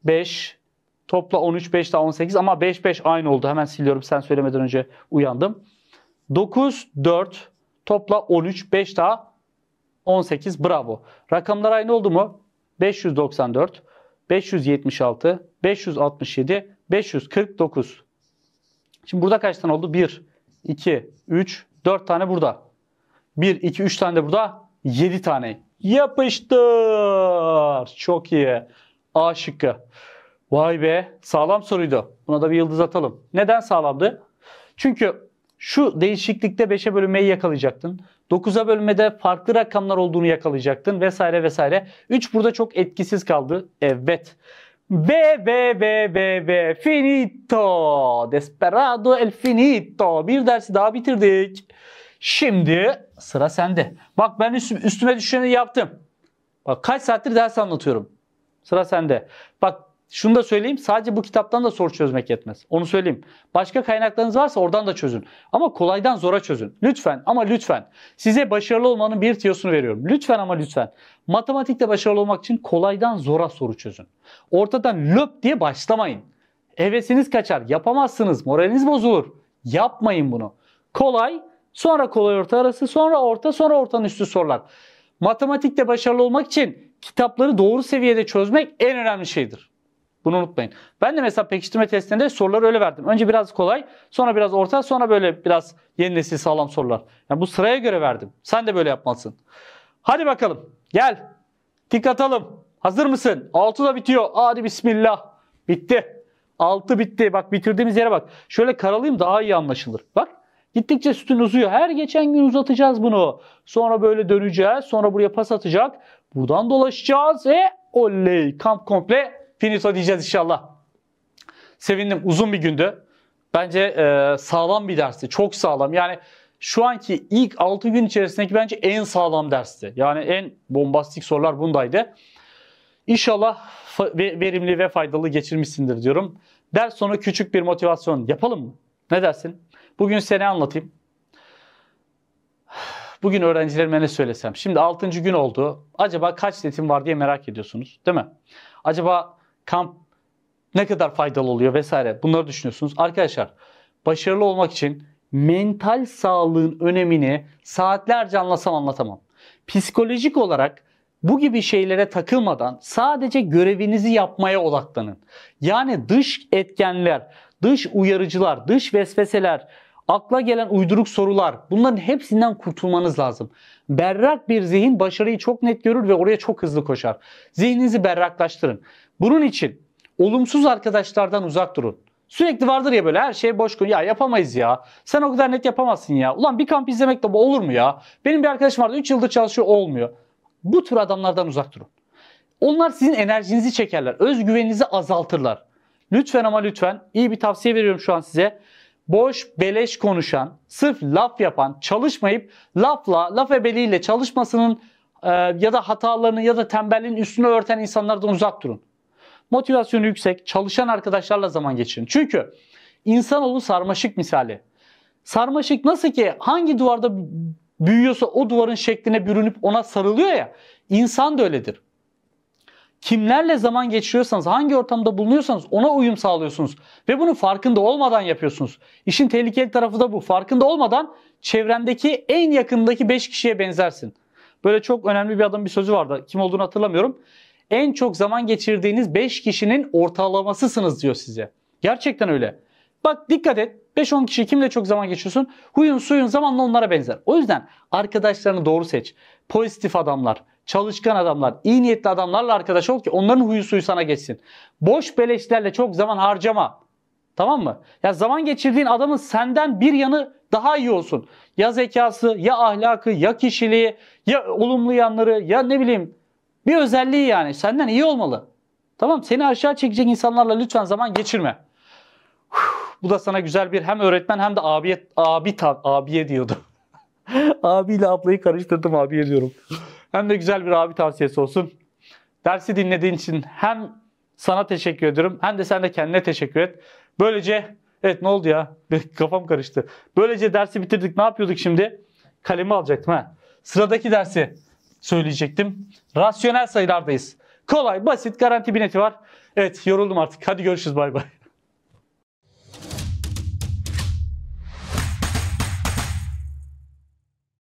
5 topla 13, 5 daha 18. Ama 5, 5 aynı oldu. Hemen siliyorum. Sen söylemeden önce uyandım. 9, 4 topla 13, 5 daha 18 bravo. Rakamlar aynı oldu mu? 594, 576, 567, 549. Şimdi burada kaç tane oldu? 1, 2, 3, 4 tane burada. 1, 2, 3 tane de burada. 7 tane. Yapıştır. Çok iyi. A şıkkı. Vay be sağlam soruydu. Buna da bir yıldız atalım. Neden sağlamdı? Çünkü şu değişiklikte 5'e bölünmeyi yakalayacaktın. 9'a bölmede farklı rakamlar olduğunu yakalayacaktın vesaire vesaire. 3 burada çok etkisiz kaldı. Evet. Ve ve ve ve ve finito. Desperado el finito. Bir dersi daha bitirdik. Şimdi sıra sende. Bak ben üstüme düşeni yaptım. Bak kaç saattir ders anlatıyorum. Sıra sende. Bak şunu da söyleyeyim sadece bu kitaptan da soru çözmek yetmez. Onu söyleyeyim. Başka kaynaklarınız varsa oradan da çözün. Ama kolaydan zora çözün. Lütfen ama lütfen. Size başarılı olmanın bir tiyosunu veriyorum. Lütfen ama lütfen. Matematikte başarılı olmak için kolaydan zora soru çözün. Ortadan löp diye başlamayın. Hevesiniz kaçar. Yapamazsınız. Moraliniz bozulur. Yapmayın bunu. Kolay, sonra kolay orta arası, sonra orta, sonra ortanın üstü sorular. Matematikte başarılı olmak için kitapları doğru seviyede çözmek en önemli şeydir. Bunu unutmayın. Ben de mesela pekiştirme testinde soruları öyle verdim. Önce biraz kolay, sonra biraz orta, sonra böyle biraz yeni nesil sağlam sorular. Yani bu sıraya göre verdim. Sen de böyle yapmalısın. Hadi bakalım. Gel. Dikkat alım. Hazır mısın? 6 da bitiyor. Hadi bismillah. Bitti. 6 bitti. Bak bitirdiğimiz yere bak. Şöyle karalayayım daha iyi anlaşılır. Bak. Gittikçe sütün uzuyor. Her geçen gün uzatacağız bunu. Sonra böyle döneceğiz. Sonra buraya pas atacak. Buradan dolaşacağız. E oley. Kamp komple finito diyeceğiz inşallah. Sevindim. Uzun bir gündü. Bence e, sağlam bir dersti. Çok sağlam. Yani şu anki ilk 6 gün içerisindeki bence en sağlam dersti. Yani en bombastik sorular bundaydı. İnşallah verimli ve faydalı geçirmişsindir diyorum. Ders sonu küçük bir motivasyon yapalım mı? Ne dersin? Bugün seni anlatayım. Bugün öğrencilerime ne söylesem? Şimdi 6. gün oldu. Acaba kaç netim var diye merak ediyorsunuz değil mi? Acaba kamp ne kadar faydalı oluyor vesaire bunları düşünüyorsunuz. Arkadaşlar başarılı olmak için mental sağlığın önemini saatlerce anlasam anlatamam. Psikolojik olarak bu gibi şeylere takılmadan sadece görevinizi yapmaya odaklanın. Yani dış etkenler, dış uyarıcılar, dış vesveseler, akla gelen uyduruk sorular bunların hepsinden kurtulmanız lazım. Berrak bir zihin başarıyı çok net görür ve oraya çok hızlı koşar. Zihninizi berraklaştırın. Bunun için olumsuz arkadaşlardan uzak durun. Sürekli vardır ya böyle her şey boş konu. Ya yapamayız ya. Sen o kadar net yapamazsın ya. Ulan bir kamp izlemek de olur mu ya? Benim bir arkadaşım vardı 3 yıldır çalışıyor olmuyor. Bu tür adamlardan uzak durun. Onlar sizin enerjinizi çekerler. Özgüveninizi azaltırlar. Lütfen ama lütfen iyi bir tavsiye veriyorum şu an size boş beleş konuşan, sırf laf yapan, çalışmayıp lafla, laf ebeliyle çalışmasının e, ya da hatalarını ya da tembelliğin üstünü örten insanlardan uzak durun. Motivasyonu yüksek, çalışan arkadaşlarla zaman geçirin. Çünkü insanoğlu sarmaşık misali. Sarmaşık nasıl ki hangi duvarda büyüyorsa o duvarın şekline bürünüp ona sarılıyor ya, insan da öyledir kimlerle zaman geçiriyorsanız, hangi ortamda bulunuyorsanız ona uyum sağlıyorsunuz. Ve bunu farkında olmadan yapıyorsunuz. İşin tehlikeli tarafı da bu. Farkında olmadan çevrendeki en yakındaki 5 kişiye benzersin. Böyle çok önemli bir adamın bir sözü vardı. Kim olduğunu hatırlamıyorum. En çok zaman geçirdiğiniz 5 kişinin ortalamasısınız diyor size. Gerçekten öyle. Bak dikkat et. 5-10 kişi kimle çok zaman geçiyorsun? Huyun suyun zamanla onlara benzer. O yüzden arkadaşlarını doğru seç. Pozitif adamlar, çalışkan adamlar, iyi niyetli adamlarla arkadaş ol ki onların huyu suyu sana geçsin. Boş beleşlerle çok zaman harcama. Tamam mı? Ya zaman geçirdiğin adamın senden bir yanı daha iyi olsun. Ya zekası, ya ahlakı, ya kişiliği, ya olumlu yanları, ya ne bileyim bir özelliği yani. Senden iyi olmalı. Tamam Seni aşağı çekecek insanlarla lütfen zaman geçirme. bu da sana güzel bir hem öğretmen hem de abiye, abi, abi, abiye diyordu. [LAUGHS] Abiyle ablayı karıştırdım abiye diyorum. Hem de güzel bir abi tavsiyesi olsun. Dersi dinlediğin için hem sana teşekkür ediyorum hem de sen de kendine teşekkür et. Böylece evet ne oldu ya? [LAUGHS] Kafam karıştı. Böylece dersi bitirdik. Ne yapıyorduk şimdi? Kalemi alacaktım ha. Sıradaki dersi söyleyecektim. Rasyonel sayılardayız. Kolay, basit, garanti bir neti var. Evet yoruldum artık. Hadi görüşürüz bay bay.